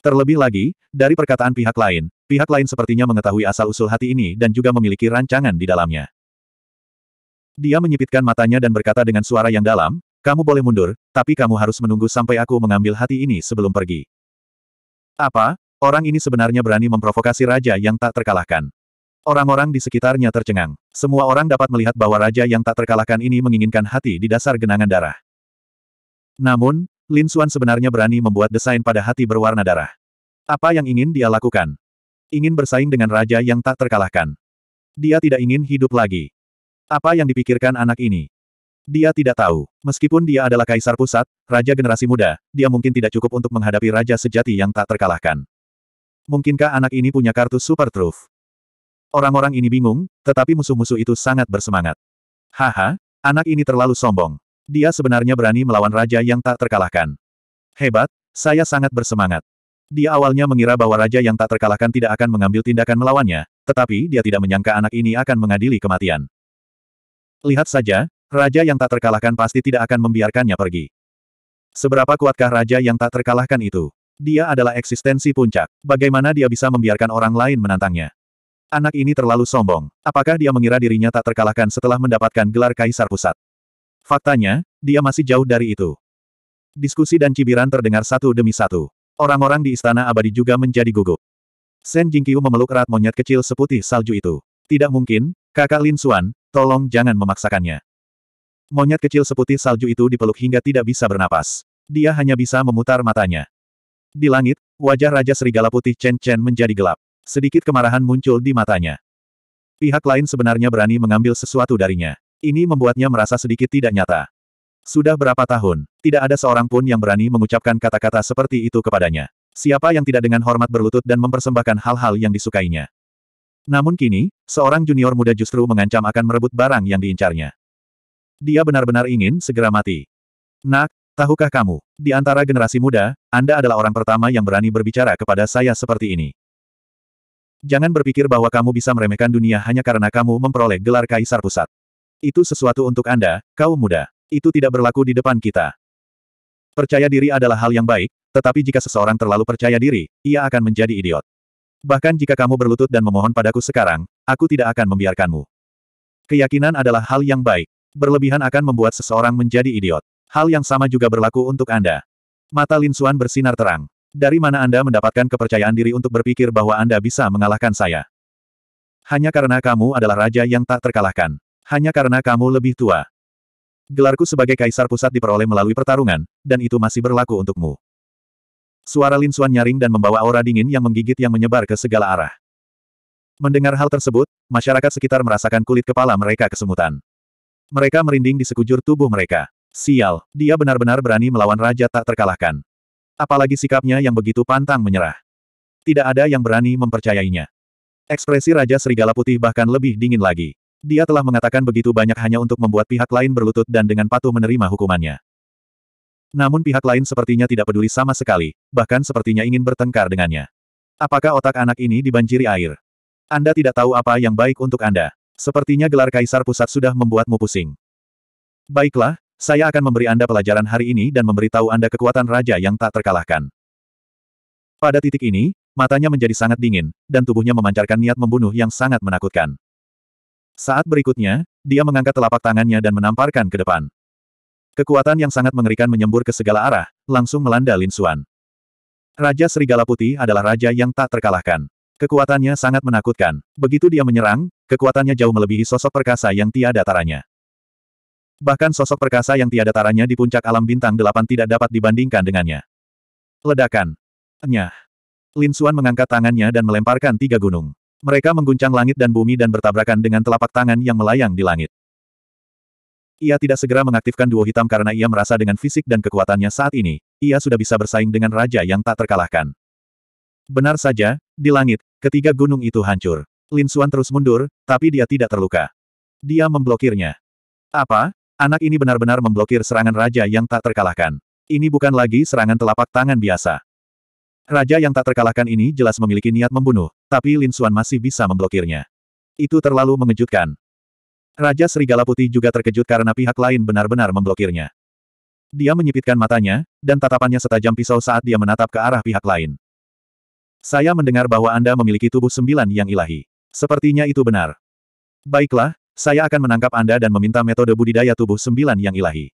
Terlebih lagi, dari perkataan pihak lain, pihak lain sepertinya mengetahui asal-usul hati ini dan juga memiliki rancangan di dalamnya. Dia menyipitkan matanya dan berkata dengan suara yang dalam, kamu boleh mundur, tapi kamu harus menunggu sampai aku mengambil hati ini sebelum pergi. Apa? Orang ini sebenarnya berani memprovokasi raja yang tak terkalahkan. Orang-orang di sekitarnya tercengang. Semua orang dapat melihat bahwa raja yang tak terkalahkan ini menginginkan hati di dasar genangan darah. Namun, Lin Xuan sebenarnya berani membuat desain pada hati berwarna darah. Apa yang ingin dia lakukan? Ingin bersaing dengan raja yang tak terkalahkan. Dia tidak ingin hidup lagi. Apa yang dipikirkan anak ini? Dia tidak tahu. Meskipun dia adalah kaisar pusat, raja generasi muda, dia mungkin tidak cukup untuk menghadapi raja sejati yang tak terkalahkan. Mungkinkah anak ini punya kartu super truth? Orang-orang ini bingung, tetapi musuh-musuh itu sangat bersemangat. Haha, anak ini terlalu sombong. Dia sebenarnya berani melawan raja yang tak terkalahkan. Hebat, saya sangat bersemangat. Dia awalnya mengira bahwa raja yang tak terkalahkan tidak akan mengambil tindakan melawannya, tetapi dia tidak menyangka anak ini akan mengadili kematian. Lihat saja, raja yang tak terkalahkan pasti tidak akan membiarkannya pergi. Seberapa kuatkah raja yang tak terkalahkan itu? Dia adalah eksistensi puncak. Bagaimana dia bisa membiarkan orang lain menantangnya? Anak ini terlalu sombong. Apakah dia mengira dirinya tak terkalahkan setelah mendapatkan gelar kaisar pusat? Faktanya, dia masih jauh dari itu. Diskusi dan cibiran terdengar satu demi satu. Orang-orang di istana abadi juga menjadi gugup. Sen Jingqiu memeluk erat monyet kecil seputih salju itu. Tidak mungkin, kakak Lin Suan, tolong jangan memaksakannya. Monyet kecil seputih salju itu dipeluk hingga tidak bisa bernapas. Dia hanya bisa memutar matanya. Di langit, wajah Raja Serigala Putih Chen Chen menjadi gelap. Sedikit kemarahan muncul di matanya. Pihak lain sebenarnya berani mengambil sesuatu darinya. Ini membuatnya merasa sedikit tidak nyata. Sudah berapa tahun, tidak ada seorang pun yang berani mengucapkan kata-kata seperti itu kepadanya. Siapa yang tidak dengan hormat berlutut dan mempersembahkan hal-hal yang disukainya. Namun kini, seorang junior muda justru mengancam akan merebut barang yang diincarnya. Dia benar-benar ingin segera mati. Nak, tahukah kamu, di antara generasi muda, Anda adalah orang pertama yang berani berbicara kepada saya seperti ini. Jangan berpikir bahwa kamu bisa meremehkan dunia hanya karena kamu memperoleh gelar kaisar pusat. Itu sesuatu untuk Anda, kaum muda. Itu tidak berlaku di depan kita. Percaya diri adalah hal yang baik, tetapi jika seseorang terlalu percaya diri, ia akan menjadi idiot. Bahkan jika kamu berlutut dan memohon padaku sekarang, aku tidak akan membiarkanmu. Keyakinan adalah hal yang baik. Berlebihan akan membuat seseorang menjadi idiot. Hal yang sama juga berlaku untuk Anda. Mata Lin Suan bersinar terang. Dari mana Anda mendapatkan kepercayaan diri untuk berpikir bahwa Anda bisa mengalahkan saya? Hanya karena kamu adalah raja yang tak terkalahkan hanya karena kamu lebih tua. Gelarku sebagai kaisar pusat diperoleh melalui pertarungan, dan itu masih berlaku untukmu. Suara Lin Xuan nyaring dan membawa aura dingin yang menggigit yang menyebar ke segala arah. Mendengar hal tersebut, masyarakat sekitar merasakan kulit kepala mereka kesemutan. Mereka merinding di sekujur tubuh mereka. Sial, dia benar-benar berani melawan raja tak terkalahkan. Apalagi sikapnya yang begitu pantang menyerah. Tidak ada yang berani mempercayainya. Ekspresi Raja Serigala Putih bahkan lebih dingin lagi. Dia telah mengatakan begitu banyak hanya untuk membuat pihak lain berlutut dan dengan patuh menerima hukumannya. Namun pihak lain sepertinya tidak peduli sama sekali, bahkan sepertinya ingin bertengkar dengannya. Apakah otak anak ini dibanjiri air? Anda tidak tahu apa yang baik untuk Anda. Sepertinya gelar kaisar pusat sudah membuatmu pusing. Baiklah, saya akan memberi Anda pelajaran hari ini dan memberitahu Anda kekuatan raja yang tak terkalahkan. Pada titik ini, matanya menjadi sangat dingin, dan tubuhnya memancarkan niat membunuh yang sangat menakutkan. Saat berikutnya, dia mengangkat telapak tangannya dan menamparkan ke depan. Kekuatan yang sangat mengerikan menyembur ke segala arah, langsung melanda Lin Xuan. Raja Serigala Putih adalah raja yang tak terkalahkan. Kekuatannya sangat menakutkan. Begitu dia menyerang, kekuatannya jauh melebihi sosok perkasa yang tiada taranya. Bahkan sosok perkasa yang tiada taranya di puncak alam bintang delapan tidak dapat dibandingkan dengannya. Ledakan. Nyah. Lin Xuan mengangkat tangannya dan melemparkan tiga gunung. Mereka mengguncang langit dan bumi dan bertabrakan dengan telapak tangan yang melayang di langit. Ia tidak segera mengaktifkan duo hitam karena ia merasa dengan fisik dan kekuatannya saat ini, ia sudah bisa bersaing dengan raja yang tak terkalahkan. Benar saja, di langit, ketiga gunung itu hancur. Lin Xuan terus mundur, tapi dia tidak terluka. Dia memblokirnya. Apa? Anak ini benar-benar memblokir serangan raja yang tak terkalahkan. Ini bukan lagi serangan telapak tangan biasa. Raja yang tak terkalahkan ini jelas memiliki niat membunuh, tapi Lin Xuan masih bisa memblokirnya. Itu terlalu mengejutkan. Raja Serigala Putih juga terkejut karena pihak lain benar-benar memblokirnya. Dia menyipitkan matanya, dan tatapannya setajam pisau saat dia menatap ke arah pihak lain. Saya mendengar bahwa Anda memiliki tubuh sembilan yang ilahi. Sepertinya itu benar. Baiklah, saya akan menangkap Anda dan meminta metode budidaya tubuh sembilan yang ilahi.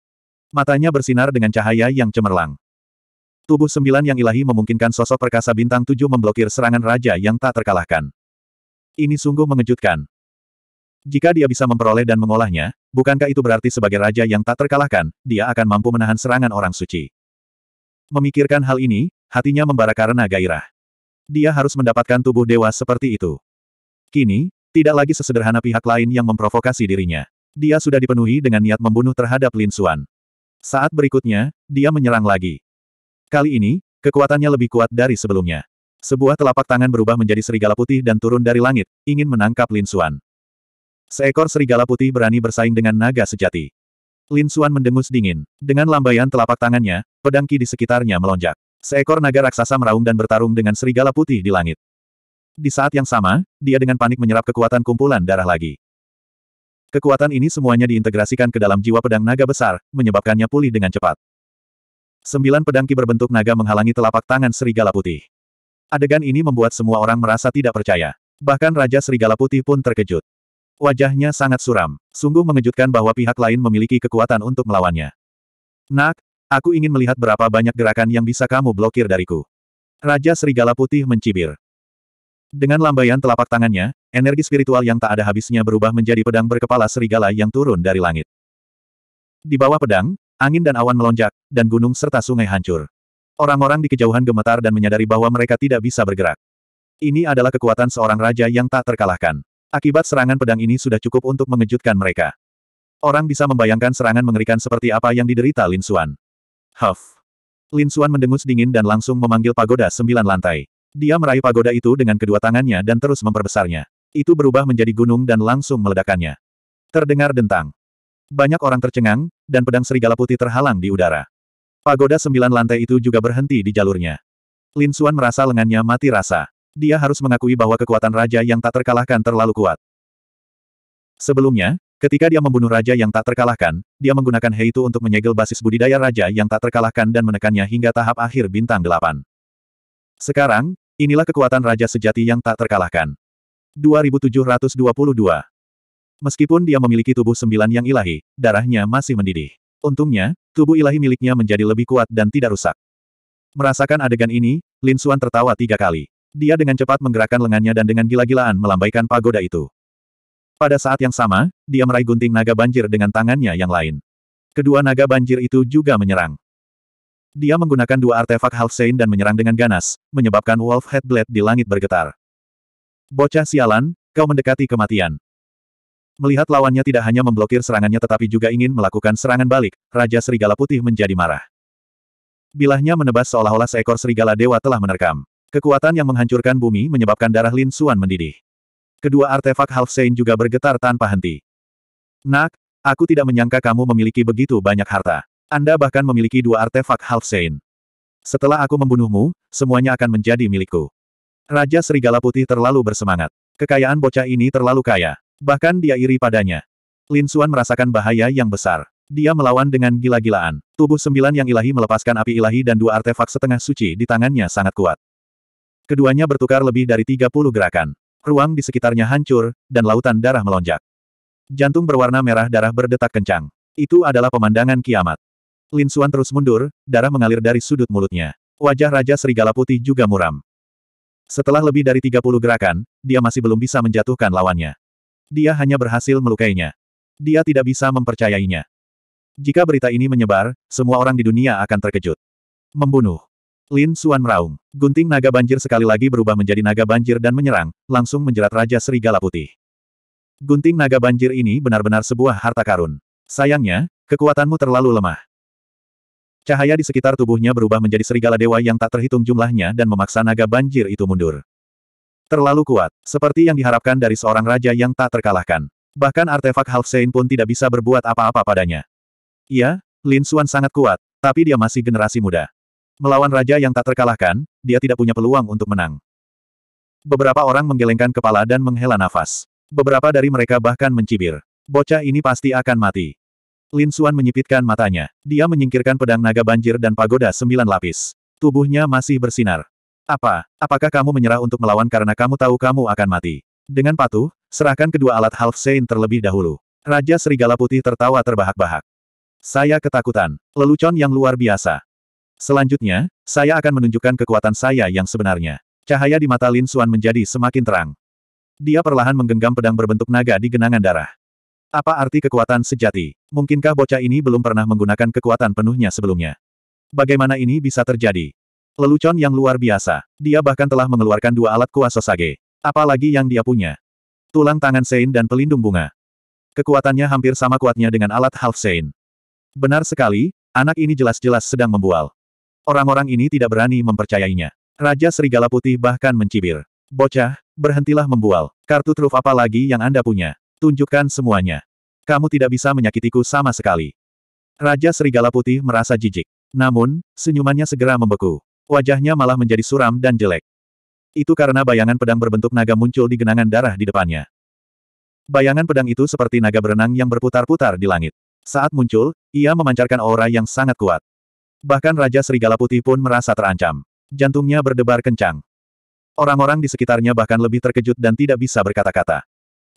Matanya bersinar dengan cahaya yang cemerlang. Tubuh sembilan yang ilahi memungkinkan sosok perkasa bintang tujuh memblokir serangan raja yang tak terkalahkan. Ini sungguh mengejutkan. Jika dia bisa memperoleh dan mengolahnya, bukankah itu berarti sebagai raja yang tak terkalahkan, dia akan mampu menahan serangan orang suci. Memikirkan hal ini, hatinya membara karena gairah. Dia harus mendapatkan tubuh dewa seperti itu. Kini, tidak lagi sesederhana pihak lain yang memprovokasi dirinya. Dia sudah dipenuhi dengan niat membunuh terhadap Lin Suan. Saat berikutnya, dia menyerang lagi. Kali ini, kekuatannya lebih kuat dari sebelumnya. Sebuah telapak tangan berubah menjadi serigala putih dan turun dari langit, ingin menangkap Lin Xuan. Seekor serigala putih berani bersaing dengan naga sejati. Lin Xuan mendengus dingin. Dengan lambaian telapak tangannya, pedang ki di sekitarnya melonjak. Seekor naga raksasa meraung dan bertarung dengan serigala putih di langit. Di saat yang sama, dia dengan panik menyerap kekuatan kumpulan darah lagi. Kekuatan ini semuanya diintegrasikan ke dalam jiwa pedang naga besar, menyebabkannya pulih dengan cepat. Sembilan pedangki berbentuk naga menghalangi telapak tangan serigala putih. Adegan ini membuat semua orang merasa tidak percaya. Bahkan Raja Serigala Putih pun terkejut. Wajahnya sangat suram. Sungguh mengejutkan bahwa pihak lain memiliki kekuatan untuk melawannya. Nak, aku ingin melihat berapa banyak gerakan yang bisa kamu blokir dariku. Raja Serigala Putih mencibir. Dengan lambaian telapak tangannya, energi spiritual yang tak ada habisnya berubah menjadi pedang berkepala serigala yang turun dari langit. Di bawah pedang, Angin dan awan melonjak, dan gunung serta sungai hancur. Orang-orang di kejauhan gemetar dan menyadari bahwa mereka tidak bisa bergerak. Ini adalah kekuatan seorang raja yang tak terkalahkan. Akibat serangan pedang ini sudah cukup untuk mengejutkan mereka. Orang bisa membayangkan serangan mengerikan seperti apa yang diderita Lin Xuan. Huff. Lin Xuan mendengus dingin dan langsung memanggil pagoda sembilan lantai. Dia meraih pagoda itu dengan kedua tangannya dan terus memperbesarnya. Itu berubah menjadi gunung dan langsung meledakannya. Terdengar dentang. Banyak orang tercengang, dan pedang serigala putih terhalang di udara. Pagoda sembilan lantai itu juga berhenti di jalurnya. Lin Xuan merasa lengannya mati rasa. Dia harus mengakui bahwa kekuatan raja yang tak terkalahkan terlalu kuat. Sebelumnya, ketika dia membunuh raja yang tak terkalahkan, dia menggunakan Hei itu untuk menyegel basis budidaya raja yang tak terkalahkan dan menekannya hingga tahap akhir bintang delapan. Sekarang, inilah kekuatan raja sejati yang tak terkalahkan. 2722 Meskipun dia memiliki tubuh sembilan yang ilahi, darahnya masih mendidih. Untungnya, tubuh ilahi miliknya menjadi lebih kuat dan tidak rusak. Merasakan adegan ini, Lin Suan tertawa tiga kali. Dia dengan cepat menggerakkan lengannya dan dengan gila-gilaan melambaikan pagoda itu. Pada saat yang sama, dia meraih gunting naga banjir dengan tangannya yang lain. Kedua naga banjir itu juga menyerang. Dia menggunakan dua artefak Halfsane dan menyerang dengan ganas, menyebabkan Wolf Head di langit bergetar. Bocah sialan, kau mendekati kematian. Melihat lawannya tidak hanya memblokir serangannya tetapi juga ingin melakukan serangan balik, Raja Serigala Putih menjadi marah. Bilahnya menebas seolah-olah seekor serigala dewa telah menerkam. Kekuatan yang menghancurkan bumi menyebabkan darah Lin Suan mendidih. Kedua artefak Half Sein juga bergetar tanpa henti. Nak, aku tidak menyangka kamu memiliki begitu banyak harta. Anda bahkan memiliki dua artefak Half Sein. Setelah aku membunuhmu, semuanya akan menjadi milikku. Raja Serigala Putih terlalu bersemangat. Kekayaan bocah ini terlalu kaya. Bahkan dia iri padanya. Lin Suan merasakan bahaya yang besar. Dia melawan dengan gila-gilaan. Tubuh sembilan yang ilahi melepaskan api ilahi dan dua artefak setengah suci di tangannya sangat kuat. Keduanya bertukar lebih dari 30 gerakan. Ruang di sekitarnya hancur, dan lautan darah melonjak. Jantung berwarna merah darah berdetak kencang. Itu adalah pemandangan kiamat. Lin Suan terus mundur, darah mengalir dari sudut mulutnya. Wajah Raja Serigala Putih juga muram. Setelah lebih dari 30 gerakan, dia masih belum bisa menjatuhkan lawannya. Dia hanya berhasil melukainya. Dia tidak bisa mempercayainya. Jika berita ini menyebar, semua orang di dunia akan terkejut. Membunuh. Lin Suan meraung. Gunting naga banjir sekali lagi berubah menjadi naga banjir dan menyerang, langsung menjerat Raja Serigala Putih. Gunting naga banjir ini benar-benar sebuah harta karun. Sayangnya, kekuatanmu terlalu lemah. Cahaya di sekitar tubuhnya berubah menjadi serigala dewa yang tak terhitung jumlahnya dan memaksa naga banjir itu mundur. Terlalu kuat, seperti yang diharapkan dari seorang raja yang tak terkalahkan. Bahkan artefak Half pun tidak bisa berbuat apa-apa padanya. Iya, Lin Suan sangat kuat, tapi dia masih generasi muda. Melawan raja yang tak terkalahkan, dia tidak punya peluang untuk menang. Beberapa orang menggelengkan kepala dan menghela nafas. Beberapa dari mereka bahkan mencibir. Bocah ini pasti akan mati. Lin Suan menyipitkan matanya. Dia menyingkirkan pedang naga banjir dan pagoda sembilan lapis. Tubuhnya masih bersinar. Apa? Apakah kamu menyerah untuk melawan karena kamu tahu kamu akan mati? Dengan patuh, serahkan kedua alat half saint terlebih dahulu. Raja Serigala Putih tertawa terbahak-bahak. Saya ketakutan. Lelucon yang luar biasa. Selanjutnya, saya akan menunjukkan kekuatan saya yang sebenarnya. Cahaya di mata Lin Suan menjadi semakin terang. Dia perlahan menggenggam pedang berbentuk naga di genangan darah. Apa arti kekuatan sejati? Mungkinkah bocah ini belum pernah menggunakan kekuatan penuhnya sebelumnya? Bagaimana ini bisa terjadi? Lelucon yang luar biasa. Dia bahkan telah mengeluarkan dua alat kuasa sage. Apalagi yang dia punya. Tulang tangan Sein dan pelindung bunga. Kekuatannya hampir sama kuatnya dengan alat half Sein. Benar sekali, anak ini jelas-jelas sedang membual. Orang-orang ini tidak berani mempercayainya. Raja Serigala Putih bahkan mencibir. Bocah, berhentilah membual. Kartu truf apa lagi yang Anda punya? Tunjukkan semuanya. Kamu tidak bisa menyakitiku sama sekali. Raja Serigala Putih merasa jijik. Namun, senyumannya segera membeku. Wajahnya malah menjadi suram dan jelek. Itu karena bayangan pedang berbentuk naga muncul di genangan darah di depannya. Bayangan pedang itu seperti naga berenang yang berputar-putar di langit. Saat muncul, ia memancarkan aura yang sangat kuat. Bahkan Raja Serigala Putih pun merasa terancam. Jantungnya berdebar kencang. Orang-orang di sekitarnya bahkan lebih terkejut dan tidak bisa berkata-kata.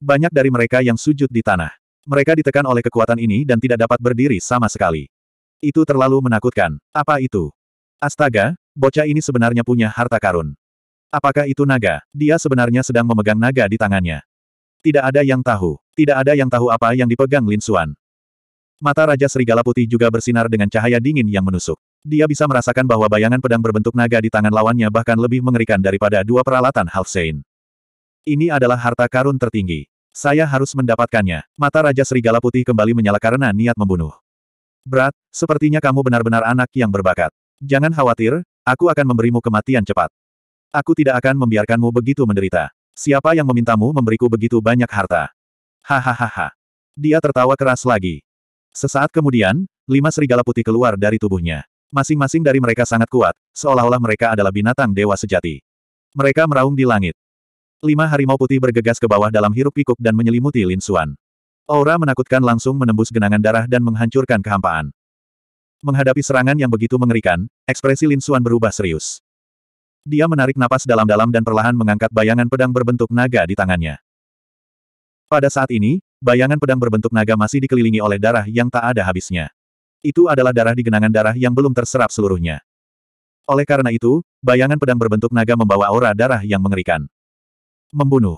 Banyak dari mereka yang sujud di tanah. Mereka ditekan oleh kekuatan ini dan tidak dapat berdiri sama sekali. Itu terlalu menakutkan. Apa itu? Astaga, bocah ini sebenarnya punya harta karun. Apakah itu naga? Dia sebenarnya sedang memegang naga di tangannya. Tidak ada yang tahu. Tidak ada yang tahu apa yang dipegang Lin Xuan. Mata Raja Serigala Putih juga bersinar dengan cahaya dingin yang menusuk. Dia bisa merasakan bahwa bayangan pedang berbentuk naga di tangan lawannya bahkan lebih mengerikan daripada dua peralatan Sein. Ini adalah harta karun tertinggi. Saya harus mendapatkannya. Mata Raja Serigala Putih kembali menyala karena niat membunuh. Berat, sepertinya kamu benar-benar anak yang berbakat. Jangan khawatir, Aku akan memberimu kematian cepat. Aku tidak akan membiarkanmu begitu menderita. Siapa yang memintamu memberiku begitu banyak harta? Hahaha. Dia tertawa keras lagi. Sesaat kemudian, lima serigala putih keluar dari tubuhnya. Masing-masing dari mereka sangat kuat, seolah-olah mereka adalah binatang dewa sejati. Mereka meraung di langit. Lima harimau putih bergegas ke bawah dalam hiruk pikuk dan menyelimuti Lin Xuan. Aura menakutkan langsung menembus genangan darah dan menghancurkan kehampaan. Menghadapi serangan yang begitu mengerikan, ekspresi Lin Xuan berubah serius. Dia menarik napas dalam-dalam dan perlahan mengangkat bayangan pedang berbentuk naga di tangannya. Pada saat ini, bayangan pedang berbentuk naga masih dikelilingi oleh darah yang tak ada habisnya. Itu adalah darah di genangan darah yang belum terserap seluruhnya. Oleh karena itu, bayangan pedang berbentuk naga membawa aura darah yang mengerikan. Membunuh.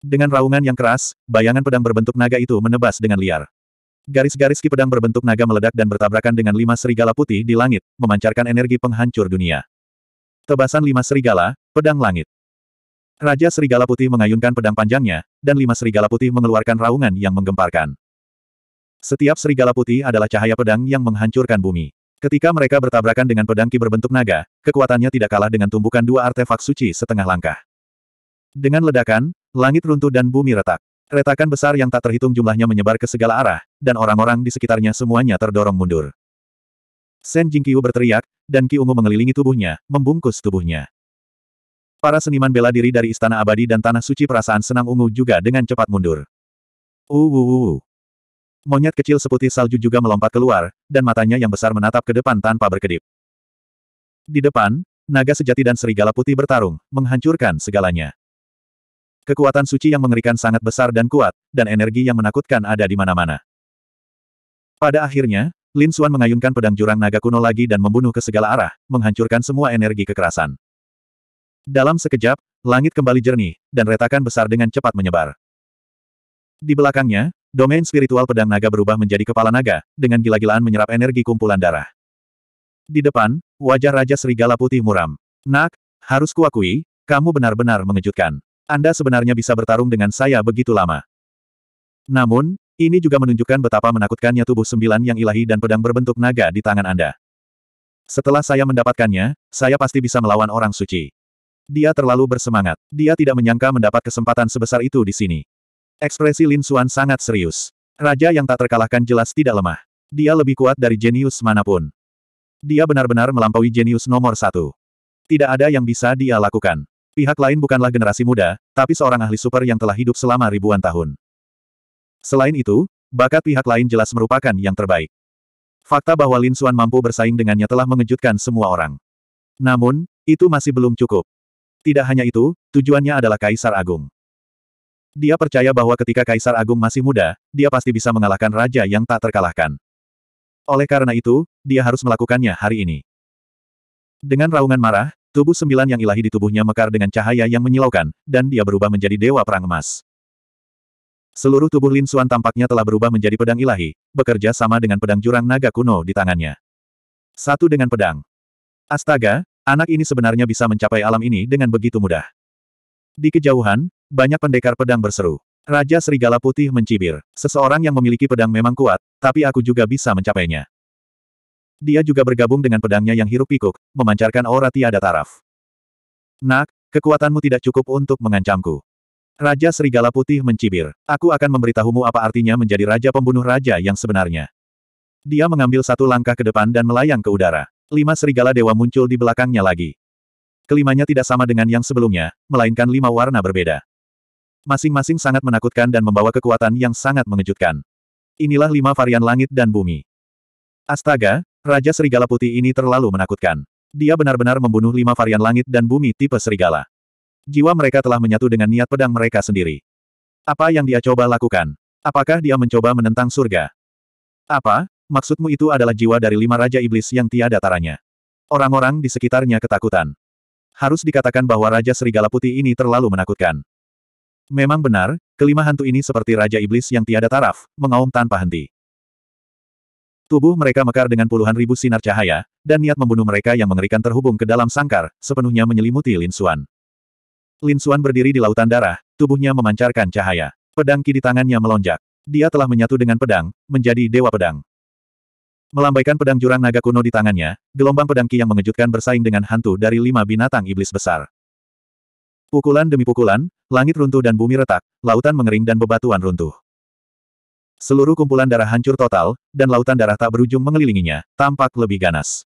Dengan raungan yang keras, bayangan pedang berbentuk naga itu menebas dengan liar. Garis-garis ki pedang berbentuk naga meledak dan bertabrakan dengan lima serigala putih di langit, memancarkan energi penghancur dunia. Tebasan lima serigala, pedang langit. Raja serigala putih mengayunkan pedang panjangnya, dan lima serigala putih mengeluarkan raungan yang menggemparkan. Setiap serigala putih adalah cahaya pedang yang menghancurkan bumi. Ketika mereka bertabrakan dengan pedang ki berbentuk naga, kekuatannya tidak kalah dengan tumbukan dua artefak suci setengah langkah. Dengan ledakan, langit runtuh dan bumi retak. Retakan besar yang tak terhitung jumlahnya menyebar ke segala arah, dan orang-orang di sekitarnya semuanya terdorong mundur. Shen Jingqiu berteriak, dan Ki Ungu mengelilingi tubuhnya, membungkus tubuhnya. Para seniman bela diri dari Istana Abadi dan Tanah Suci perasaan senang ungu juga dengan cepat mundur. Uwuwu. Monyet kecil seputih salju juga melompat keluar, dan matanya yang besar menatap ke depan tanpa berkedip. Di depan, naga sejati dan serigala putih bertarung, menghancurkan segalanya. Kekuatan suci yang mengerikan sangat besar dan kuat, dan energi yang menakutkan ada di mana-mana. Pada akhirnya, Lin Xuan mengayunkan pedang jurang naga kuno lagi dan membunuh ke segala arah, menghancurkan semua energi kekerasan. Dalam sekejap, langit kembali jernih, dan retakan besar dengan cepat menyebar. Di belakangnya, domain spiritual pedang naga berubah menjadi kepala naga, dengan gila-gilaan menyerap energi kumpulan darah. Di depan, wajah Raja Serigala Putih muram. Nak, harus kuakui, kamu benar-benar mengejutkan. Anda sebenarnya bisa bertarung dengan saya begitu lama. Namun, ini juga menunjukkan betapa menakutkannya tubuh sembilan yang ilahi dan pedang berbentuk naga di tangan Anda. Setelah saya mendapatkannya, saya pasti bisa melawan orang suci. Dia terlalu bersemangat. Dia tidak menyangka mendapat kesempatan sebesar itu di sini. Ekspresi Lin Xuan sangat serius. Raja yang tak terkalahkan jelas tidak lemah. Dia lebih kuat dari jenius manapun. Dia benar-benar melampaui jenius nomor satu. Tidak ada yang bisa dia lakukan. Pihak lain bukanlah generasi muda, tapi seorang ahli super yang telah hidup selama ribuan tahun. Selain itu, bakat pihak lain jelas merupakan yang terbaik. Fakta bahwa Lin Suan mampu bersaing dengannya telah mengejutkan semua orang. Namun, itu masih belum cukup. Tidak hanya itu, tujuannya adalah Kaisar Agung. Dia percaya bahwa ketika Kaisar Agung masih muda, dia pasti bisa mengalahkan raja yang tak terkalahkan. Oleh karena itu, dia harus melakukannya hari ini. Dengan raungan marah, Tubuh sembilan yang ilahi di tubuhnya mekar dengan cahaya yang menyilaukan, dan dia berubah menjadi dewa perang emas. Seluruh tubuh Lin Suan tampaknya telah berubah menjadi pedang ilahi, bekerja sama dengan pedang jurang naga kuno di tangannya. Satu dengan pedang. Astaga, anak ini sebenarnya bisa mencapai alam ini dengan begitu mudah. Di kejauhan, banyak pendekar pedang berseru. Raja Serigala Putih mencibir. Seseorang yang memiliki pedang memang kuat, tapi aku juga bisa mencapainya. Dia juga bergabung dengan pedangnya yang hirup pikuk memancarkan aura tiada taraf. Nak, kekuatanmu tidak cukup untuk mengancamku. Raja Serigala Putih mencibir. Aku akan memberitahumu apa artinya menjadi Raja Pembunuh Raja yang sebenarnya. Dia mengambil satu langkah ke depan dan melayang ke udara. Lima Serigala Dewa muncul di belakangnya lagi. Kelimanya tidak sama dengan yang sebelumnya, melainkan lima warna berbeda. Masing-masing sangat menakutkan dan membawa kekuatan yang sangat mengejutkan. Inilah lima varian langit dan bumi. Astaga, Raja Serigala Putih ini terlalu menakutkan. Dia benar-benar membunuh lima varian langit dan bumi tipe serigala. Jiwa mereka telah menyatu dengan niat pedang mereka sendiri. Apa yang dia coba lakukan? Apakah dia mencoba menentang surga? Apa? Maksudmu itu adalah jiwa dari lima Raja Iblis yang tiada taranya. Orang-orang di sekitarnya ketakutan. Harus dikatakan bahwa Raja Serigala Putih ini terlalu menakutkan. Memang benar, kelima hantu ini seperti Raja Iblis yang tiada taraf, mengaum tanpa henti. Tubuh mereka mekar dengan puluhan ribu sinar cahaya, dan niat membunuh mereka yang mengerikan terhubung ke dalam sangkar, sepenuhnya menyelimuti Lin Xuan. Lin Xuan berdiri di lautan darah, tubuhnya memancarkan cahaya. Pedang ki di tangannya melonjak. Dia telah menyatu dengan pedang, menjadi dewa pedang. Melambaikan pedang jurang naga kuno di tangannya, gelombang pedang ki yang mengejutkan bersaing dengan hantu dari lima binatang iblis besar. Pukulan demi pukulan, langit runtuh dan bumi retak, lautan mengering dan bebatuan runtuh. Seluruh kumpulan darah hancur total, dan lautan darah tak berujung mengelilinginya, tampak lebih ganas.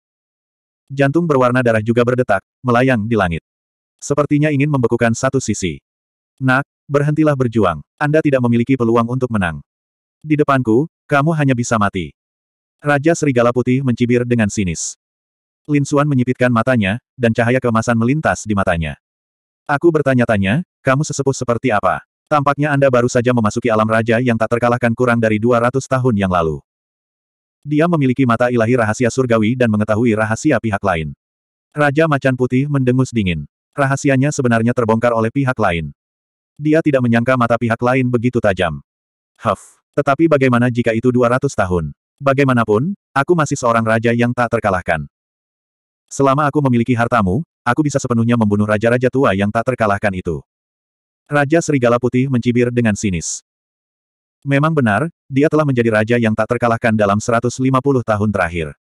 Jantung berwarna darah juga berdetak, melayang di langit. Sepertinya ingin membekukan satu sisi. Nak, berhentilah berjuang. Anda tidak memiliki peluang untuk menang. Di depanku, kamu hanya bisa mati. Raja Serigala Putih mencibir dengan sinis. Lin Suan menyipitkan matanya, dan cahaya kemasan melintas di matanya. Aku bertanya-tanya, kamu sesepuh seperti apa? Tampaknya Anda baru saja memasuki alam raja yang tak terkalahkan kurang dari 200 tahun yang lalu. Dia memiliki mata ilahi rahasia surgawi dan mengetahui rahasia pihak lain. Raja Macan Putih mendengus dingin. Rahasianya sebenarnya terbongkar oleh pihak lain. Dia tidak menyangka mata pihak lain begitu tajam. Huff. Tetapi bagaimana jika itu 200 tahun? Bagaimanapun, aku masih seorang raja yang tak terkalahkan. Selama aku memiliki hartamu, aku bisa sepenuhnya membunuh raja-raja tua yang tak terkalahkan itu. Raja Serigala Putih mencibir dengan sinis. Memang benar, dia telah menjadi raja yang tak terkalahkan dalam 150 tahun terakhir.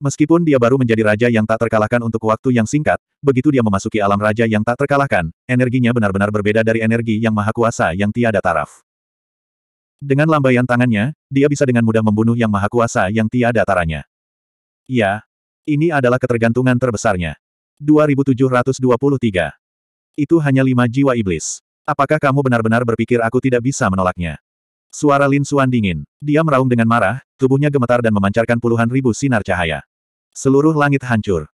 Meskipun dia baru menjadi raja yang tak terkalahkan untuk waktu yang singkat, begitu dia memasuki alam raja yang tak terkalahkan, energinya benar-benar berbeda dari energi yang maha kuasa yang tiada taraf. Dengan lambaian tangannya, dia bisa dengan mudah membunuh yang maha kuasa yang tiada taranya. Ya, ini adalah ketergantungan terbesarnya. 2723 itu hanya lima jiwa iblis. Apakah kamu benar-benar berpikir aku tidak bisa menolaknya? Suara Lin Suan dingin. Dia meraung dengan marah, tubuhnya gemetar dan memancarkan puluhan ribu sinar cahaya. Seluruh langit hancur.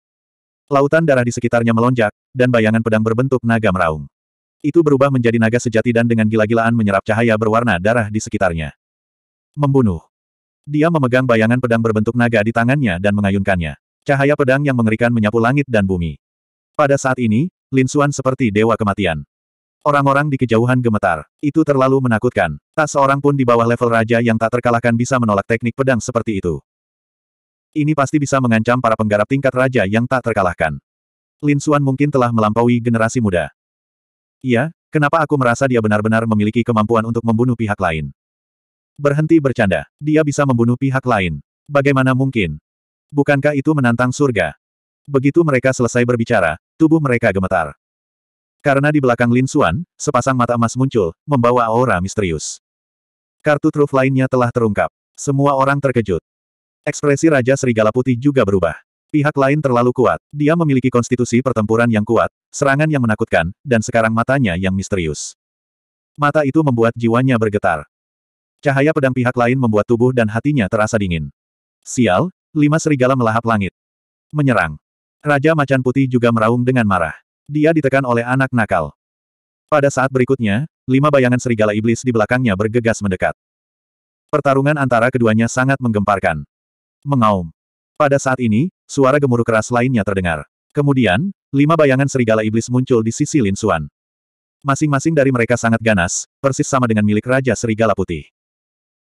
Lautan darah di sekitarnya melonjak, dan bayangan pedang berbentuk naga meraung. Itu berubah menjadi naga sejati dan dengan gila-gilaan menyerap cahaya berwarna darah di sekitarnya. Membunuh. Dia memegang bayangan pedang berbentuk naga di tangannya dan mengayunkannya. Cahaya pedang yang mengerikan menyapu langit dan bumi. Pada saat ini, Linsuan seperti dewa kematian. Orang-orang di kejauhan gemetar. Itu terlalu menakutkan. Tak seorang pun di bawah level raja yang tak terkalahkan bisa menolak teknik pedang seperti itu. Ini pasti bisa mengancam para penggarap tingkat raja yang tak terkalahkan. Linsuan mungkin telah melampaui generasi muda. Iya, kenapa aku merasa dia benar-benar memiliki kemampuan untuk membunuh pihak lain? Berhenti bercanda. Dia bisa membunuh pihak lain. Bagaimana mungkin? Bukankah itu menantang surga? Begitu mereka selesai berbicara, Tubuh mereka gemetar. Karena di belakang Lin Xuan, sepasang mata emas muncul, membawa aura misterius. Kartu truf lainnya telah terungkap. Semua orang terkejut. Ekspresi Raja Serigala Putih juga berubah. Pihak lain terlalu kuat. Dia memiliki konstitusi pertempuran yang kuat, serangan yang menakutkan, dan sekarang matanya yang misterius. Mata itu membuat jiwanya bergetar. Cahaya pedang pihak lain membuat tubuh dan hatinya terasa dingin. Sial, lima serigala melahap langit. Menyerang. Raja Macan Putih juga meraung dengan marah. Dia ditekan oleh anak nakal. Pada saat berikutnya, lima bayangan serigala iblis di belakangnya bergegas mendekat. Pertarungan antara keduanya sangat menggemparkan. Mengaum. Pada saat ini, suara gemuruh keras lainnya terdengar. Kemudian, lima bayangan serigala iblis muncul di sisi Lin Xuan. Masing-masing dari mereka sangat ganas, persis sama dengan milik Raja Serigala Putih.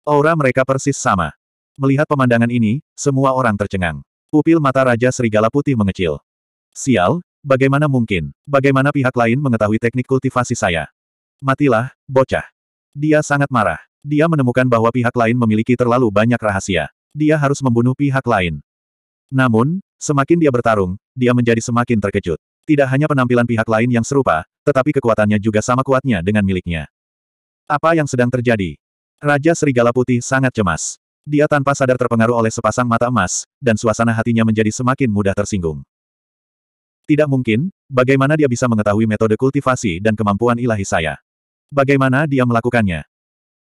Aura mereka persis sama. Melihat pemandangan ini, semua orang tercengang. Pupil mata Raja Serigala Putih mengecil. Sial, bagaimana mungkin? Bagaimana pihak lain mengetahui teknik kultivasi saya? Matilah, bocah. Dia sangat marah. Dia menemukan bahwa pihak lain memiliki terlalu banyak rahasia. Dia harus membunuh pihak lain. Namun, semakin dia bertarung, dia menjadi semakin terkejut. Tidak hanya penampilan pihak lain yang serupa, tetapi kekuatannya juga sama kuatnya dengan miliknya. Apa yang sedang terjadi? Raja Serigala Putih sangat cemas. Dia tanpa sadar terpengaruh oleh sepasang mata emas, dan suasana hatinya menjadi semakin mudah tersinggung. Tidak mungkin, bagaimana dia bisa mengetahui metode kultivasi dan kemampuan ilahi saya. Bagaimana dia melakukannya?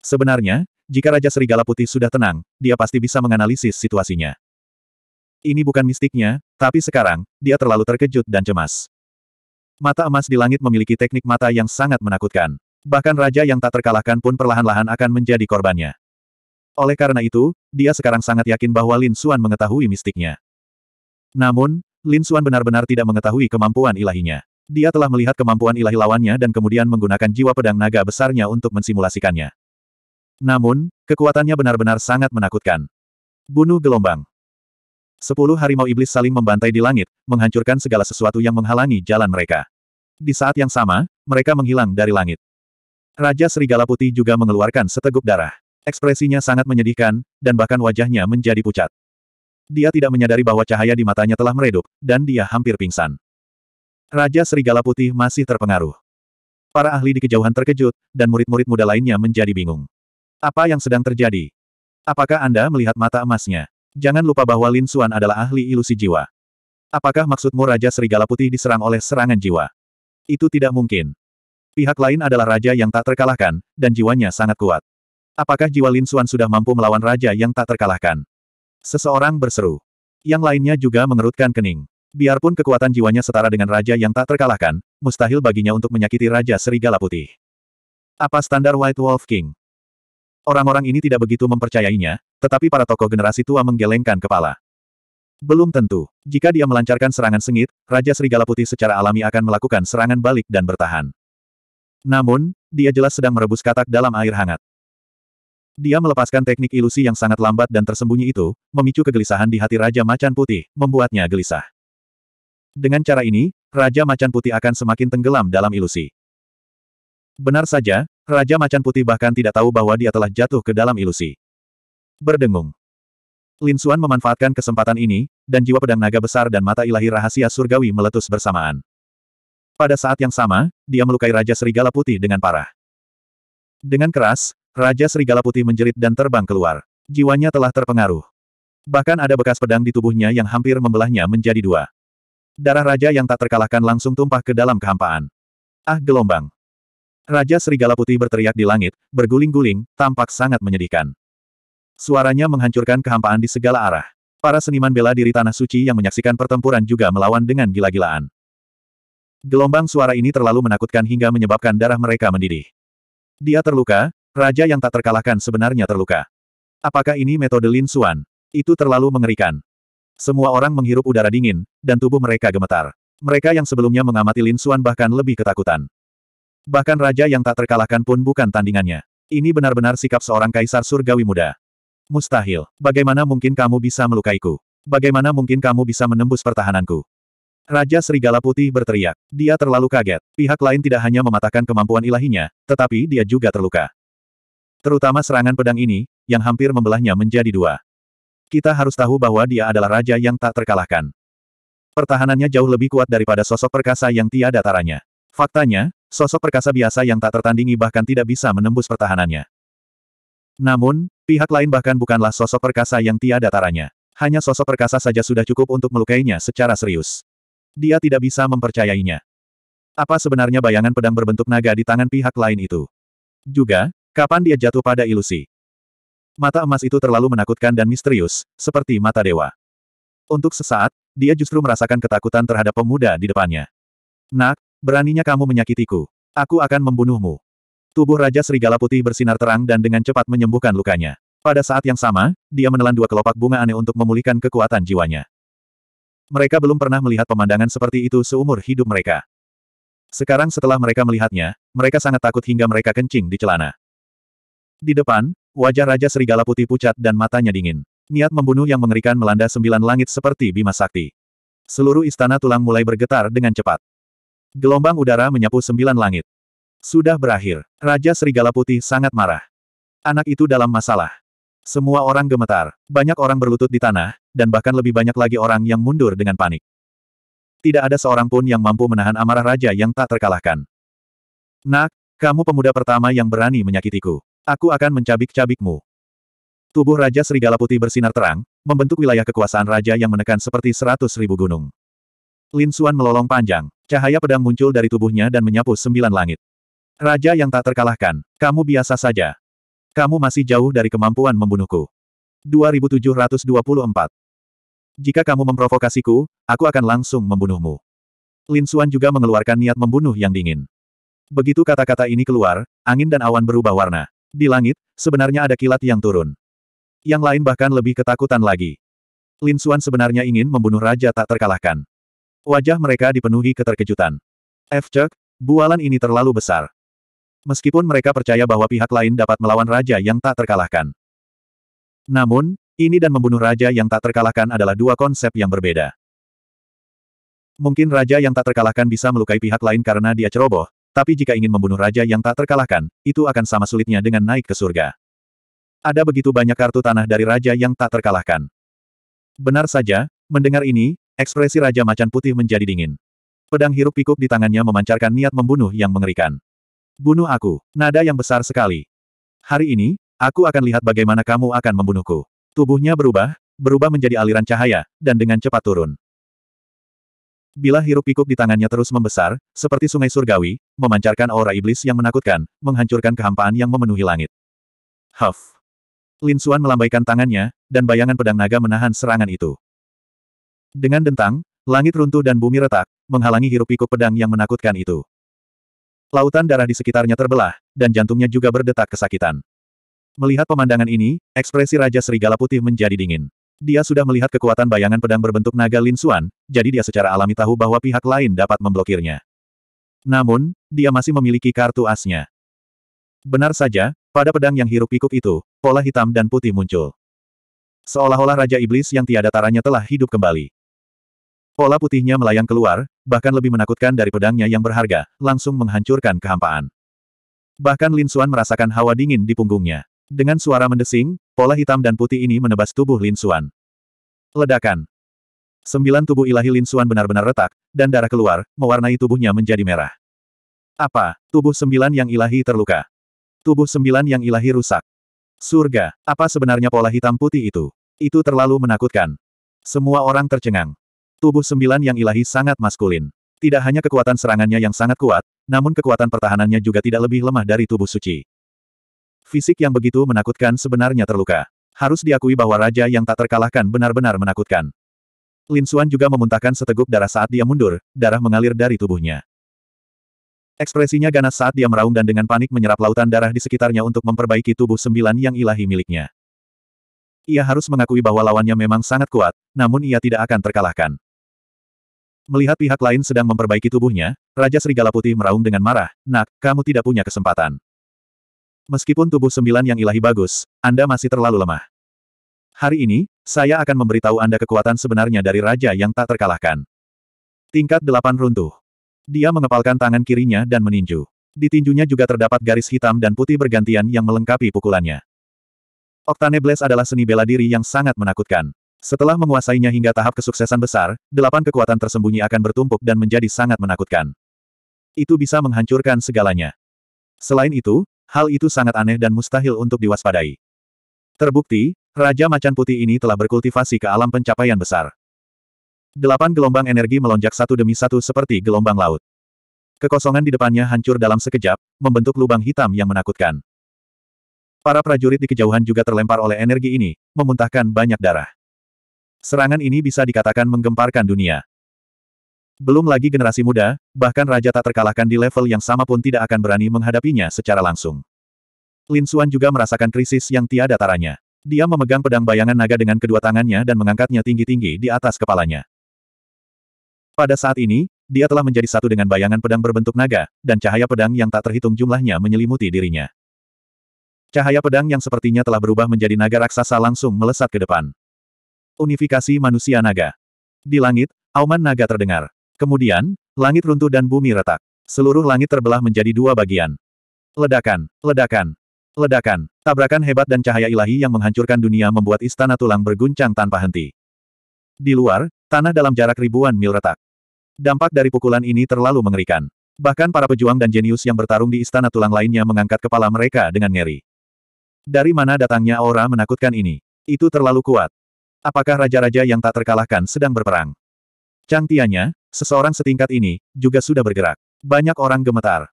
Sebenarnya, jika Raja Serigala Putih sudah tenang, dia pasti bisa menganalisis situasinya. Ini bukan mistiknya, tapi sekarang, dia terlalu terkejut dan cemas. Mata emas di langit memiliki teknik mata yang sangat menakutkan. Bahkan raja yang tak terkalahkan pun perlahan-lahan akan menjadi korbannya. Oleh karena itu, dia sekarang sangat yakin bahwa Lin Xuan mengetahui mistiknya. Namun, Lin Xuan benar-benar tidak mengetahui kemampuan ilahinya. Dia telah melihat kemampuan ilahi lawannya dan kemudian menggunakan jiwa pedang naga besarnya untuk mensimulasikannya. Namun, kekuatannya benar-benar sangat menakutkan. Bunuh gelombang. Sepuluh harimau iblis saling membantai di langit, menghancurkan segala sesuatu yang menghalangi jalan mereka. Di saat yang sama, mereka menghilang dari langit. Raja Serigala Putih juga mengeluarkan seteguk darah. Ekspresinya sangat menyedihkan, dan bahkan wajahnya menjadi pucat. Dia tidak menyadari bahwa cahaya di matanya telah meredup, dan dia hampir pingsan. Raja Serigala Putih masih terpengaruh. Para ahli di kejauhan terkejut, dan murid-murid muda lainnya menjadi bingung. Apa yang sedang terjadi? Apakah Anda melihat mata emasnya? Jangan lupa bahwa Lin Suan adalah ahli ilusi jiwa. Apakah maksudmu Raja Serigala Putih diserang oleh serangan jiwa? Itu tidak mungkin. Pihak lain adalah raja yang tak terkalahkan, dan jiwanya sangat kuat. Apakah jiwa Lin Xuan sudah mampu melawan raja yang tak terkalahkan? Seseorang berseru. Yang lainnya juga mengerutkan kening. Biarpun kekuatan jiwanya setara dengan raja yang tak terkalahkan, mustahil baginya untuk menyakiti Raja Serigala Putih. Apa standar White Wolf King? Orang-orang ini tidak begitu mempercayainya, tetapi para tokoh generasi tua menggelengkan kepala. Belum tentu. Jika dia melancarkan serangan sengit, Raja Serigala Putih secara alami akan melakukan serangan balik dan bertahan. Namun, dia jelas sedang merebus katak dalam air hangat. Dia melepaskan teknik ilusi yang sangat lambat dan tersembunyi itu, memicu kegelisahan di hati Raja Macan Putih, membuatnya gelisah. Dengan cara ini, Raja Macan Putih akan semakin tenggelam dalam ilusi. Benar saja, Raja Macan Putih bahkan tidak tahu bahwa dia telah jatuh ke dalam ilusi. Berdengung. Lin Xuan memanfaatkan kesempatan ini, dan jiwa pedang naga besar dan mata ilahi rahasia surgawi meletus bersamaan. Pada saat yang sama, dia melukai Raja Serigala Putih dengan parah. Dengan keras, Raja Serigala Putih menjerit dan terbang keluar. Jiwanya telah terpengaruh. Bahkan ada bekas pedang di tubuhnya yang hampir membelahnya menjadi dua. Darah raja yang tak terkalahkan langsung tumpah ke dalam kehampaan. Ah gelombang. Raja Serigala Putih berteriak di langit, berguling-guling, tampak sangat menyedihkan. Suaranya menghancurkan kehampaan di segala arah. Para seniman bela diri Tanah Suci yang menyaksikan pertempuran juga melawan dengan gila-gilaan. Gelombang suara ini terlalu menakutkan hingga menyebabkan darah mereka mendidih. Dia terluka, Raja yang tak terkalahkan sebenarnya terluka. Apakah ini metode Lin Xuan? Itu terlalu mengerikan. Semua orang menghirup udara dingin, dan tubuh mereka gemetar. Mereka yang sebelumnya mengamati Lin Xuan bahkan lebih ketakutan. Bahkan raja yang tak terkalahkan pun bukan tandingannya. Ini benar-benar sikap seorang kaisar surgawi muda. Mustahil. Bagaimana mungkin kamu bisa melukaiku? Bagaimana mungkin kamu bisa menembus pertahananku? Raja Serigala Putih berteriak. Dia terlalu kaget. Pihak lain tidak hanya mematahkan kemampuan ilahinya, tetapi dia juga terluka. Terutama serangan pedang ini, yang hampir membelahnya menjadi dua. Kita harus tahu bahwa dia adalah raja yang tak terkalahkan. Pertahanannya jauh lebih kuat daripada sosok perkasa yang tiada taranya. Faktanya, sosok perkasa biasa yang tak tertandingi bahkan tidak bisa menembus pertahanannya. Namun, pihak lain bahkan bukanlah sosok perkasa yang tiada taranya. Hanya sosok perkasa saja sudah cukup untuk melukainya secara serius. Dia tidak bisa mempercayainya. Apa sebenarnya bayangan pedang berbentuk naga di tangan pihak lain itu? Juga, Kapan dia jatuh pada ilusi? Mata emas itu terlalu menakutkan dan misterius, seperti mata dewa. Untuk sesaat, dia justru merasakan ketakutan terhadap pemuda di depannya. Nak, beraninya kamu menyakitiku. Aku akan membunuhmu. Tubuh Raja Serigala Putih bersinar terang dan dengan cepat menyembuhkan lukanya. Pada saat yang sama, dia menelan dua kelopak bunga aneh untuk memulihkan kekuatan jiwanya. Mereka belum pernah melihat pemandangan seperti itu seumur hidup mereka. Sekarang setelah mereka melihatnya, mereka sangat takut hingga mereka kencing di celana. Di depan, wajah Raja Serigala putih pucat dan matanya dingin. Niat membunuh yang mengerikan melanda sembilan langit seperti bima sakti. Seluruh istana tulang mulai bergetar dengan cepat. Gelombang udara menyapu sembilan langit. Sudah berakhir. Raja Serigala Putih sangat marah. Anak itu dalam masalah. Semua orang gemetar. Banyak orang berlutut di tanah, dan bahkan lebih banyak lagi orang yang mundur dengan panik. Tidak ada seorang pun yang mampu menahan amarah raja yang tak terkalahkan. Nak, kamu pemuda pertama yang berani menyakitiku. Aku akan mencabik-cabikmu. Tubuh Raja Serigala Putih bersinar terang, membentuk wilayah kekuasaan Raja yang menekan seperti seratus ribu gunung. Lin Suan melolong panjang, cahaya pedang muncul dari tubuhnya dan menyapu sembilan langit. Raja yang tak terkalahkan, kamu biasa saja. Kamu masih jauh dari kemampuan membunuhku. 2724 Jika kamu memprovokasiku, aku akan langsung membunuhmu. Lin Suan juga mengeluarkan niat membunuh yang dingin. Begitu kata-kata ini keluar, angin dan awan berubah warna. Di langit, sebenarnya ada kilat yang turun. Yang lain bahkan lebih ketakutan lagi. Lin Xuan sebenarnya ingin membunuh raja tak terkalahkan. Wajah mereka dipenuhi keterkejutan. F. bualan ini terlalu besar. Meskipun mereka percaya bahwa pihak lain dapat melawan raja yang tak terkalahkan. Namun, ini dan membunuh raja yang tak terkalahkan adalah dua konsep yang berbeda. Mungkin raja yang tak terkalahkan bisa melukai pihak lain karena dia ceroboh, tapi jika ingin membunuh raja yang tak terkalahkan, itu akan sama sulitnya dengan naik ke surga. Ada begitu banyak kartu tanah dari raja yang tak terkalahkan. Benar saja, mendengar ini, ekspresi Raja Macan Putih menjadi dingin. Pedang hiruk-pikuk di tangannya memancarkan niat membunuh yang mengerikan. Bunuh aku, nada yang besar sekali. Hari ini, aku akan lihat bagaimana kamu akan membunuhku. Tubuhnya berubah, berubah menjadi aliran cahaya, dan dengan cepat turun. Bila hirup pikuk di tangannya terus membesar, seperti sungai surgawi, memancarkan aura iblis yang menakutkan, menghancurkan kehampaan yang memenuhi langit. Huff! Lin Xuan melambaikan tangannya, dan bayangan pedang naga menahan serangan itu. Dengan dentang, langit runtuh dan bumi retak, menghalangi hirup pikuk pedang yang menakutkan itu. Lautan darah di sekitarnya terbelah, dan jantungnya juga berdetak kesakitan. Melihat pemandangan ini, ekspresi Raja Serigala Putih menjadi dingin. Dia sudah melihat kekuatan bayangan pedang berbentuk naga Lin Xuan, jadi dia secara alami tahu bahwa pihak lain dapat memblokirnya. Namun, dia masih memiliki kartu asnya. Benar saja, pada pedang yang hirup pikuk itu, pola hitam dan putih muncul. Seolah-olah Raja Iblis yang tiada taranya telah hidup kembali. Pola putihnya melayang keluar, bahkan lebih menakutkan dari pedangnya yang berharga, langsung menghancurkan kehampaan. Bahkan Lin Xuan merasakan hawa dingin di punggungnya. Dengan suara mendesing, pola hitam dan putih ini menebas tubuh Lin Xuan. Ledakan. Sembilan tubuh ilahi Lin Xuan benar-benar retak, dan darah keluar, mewarnai tubuhnya menjadi merah. Apa? Tubuh sembilan yang ilahi terluka. Tubuh sembilan yang ilahi rusak. Surga, apa sebenarnya pola hitam putih itu? Itu terlalu menakutkan. Semua orang tercengang. Tubuh sembilan yang ilahi sangat maskulin. Tidak hanya kekuatan serangannya yang sangat kuat, namun kekuatan pertahanannya juga tidak lebih lemah dari tubuh suci. Fisik yang begitu menakutkan sebenarnya terluka. Harus diakui bahwa raja yang tak terkalahkan benar-benar menakutkan. Lin Xuan juga memuntahkan seteguk darah saat dia mundur, darah mengalir dari tubuhnya. Ekspresinya ganas saat dia meraung dan dengan panik menyerap lautan darah di sekitarnya untuk memperbaiki tubuh sembilan yang ilahi miliknya. Ia harus mengakui bahwa lawannya memang sangat kuat, namun ia tidak akan terkalahkan. Melihat pihak lain sedang memperbaiki tubuhnya, Raja Serigala Putih meraung dengan marah, Nak, kamu tidak punya kesempatan. Meskipun tubuh sembilan yang ilahi bagus, Anda masih terlalu lemah. Hari ini, saya akan memberitahu Anda kekuatan sebenarnya dari Raja yang tak terkalahkan. Tingkat delapan runtuh. Dia mengepalkan tangan kirinya dan meninju. Di tinjunya juga terdapat garis hitam dan putih bergantian yang melengkapi pukulannya. Octane Blaze adalah seni bela diri yang sangat menakutkan. Setelah menguasainya hingga tahap kesuksesan besar, delapan kekuatan tersembunyi akan bertumpuk dan menjadi sangat menakutkan. Itu bisa menghancurkan segalanya. Selain itu, hal itu sangat aneh dan mustahil untuk diwaspadai. Terbukti, Raja Macan Putih ini telah berkultivasi ke alam pencapaian besar. Delapan gelombang energi melonjak satu demi satu seperti gelombang laut. Kekosongan di depannya hancur dalam sekejap, membentuk lubang hitam yang menakutkan. Para prajurit di kejauhan juga terlempar oleh energi ini, memuntahkan banyak darah. Serangan ini bisa dikatakan menggemparkan dunia. Belum lagi generasi muda, bahkan raja tak terkalahkan di level yang sama pun tidak akan berani menghadapinya secara langsung. Lin Xuan juga merasakan krisis yang tiada taranya. Dia memegang pedang bayangan naga dengan kedua tangannya dan mengangkatnya tinggi-tinggi di atas kepalanya. Pada saat ini, dia telah menjadi satu dengan bayangan pedang berbentuk naga, dan cahaya pedang yang tak terhitung jumlahnya menyelimuti dirinya. Cahaya pedang yang sepertinya telah berubah menjadi naga raksasa langsung melesat ke depan. Unifikasi manusia naga. Di langit, auman naga terdengar. Kemudian, langit runtuh dan bumi retak. Seluruh langit terbelah menjadi dua bagian. Ledakan, ledakan, ledakan, tabrakan hebat dan cahaya ilahi yang menghancurkan dunia membuat istana tulang berguncang tanpa henti. Di luar, tanah dalam jarak ribuan mil retak. Dampak dari pukulan ini terlalu mengerikan. Bahkan para pejuang dan jenius yang bertarung di istana tulang lainnya mengangkat kepala mereka dengan ngeri. Dari mana datangnya aura menakutkan ini? Itu terlalu kuat. Apakah raja-raja yang tak terkalahkan sedang berperang? Cangtianya, Seseorang setingkat ini, juga sudah bergerak. Banyak orang gemetar.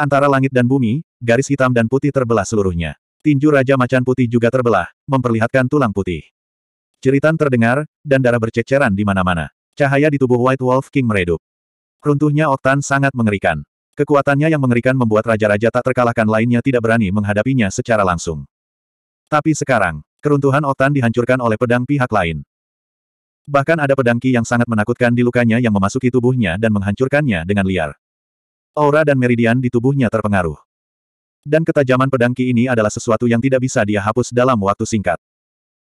Antara langit dan bumi, garis hitam dan putih terbelah seluruhnya. Tinju Raja Macan Putih juga terbelah, memperlihatkan tulang putih. Jeritan terdengar, dan darah berceceran di mana-mana. Cahaya di tubuh White Wolf King meredup. Runtuhnya Oktan sangat mengerikan. Kekuatannya yang mengerikan membuat raja-raja tak terkalahkan lainnya tidak berani menghadapinya secara langsung. Tapi sekarang, keruntuhan Oktan dihancurkan oleh pedang pihak lain. Bahkan ada pedangki yang sangat menakutkan di lukanya yang memasuki tubuhnya dan menghancurkannya dengan liar. Aura dan meridian di tubuhnya terpengaruh. Dan ketajaman pedangki ini adalah sesuatu yang tidak bisa dia hapus dalam waktu singkat.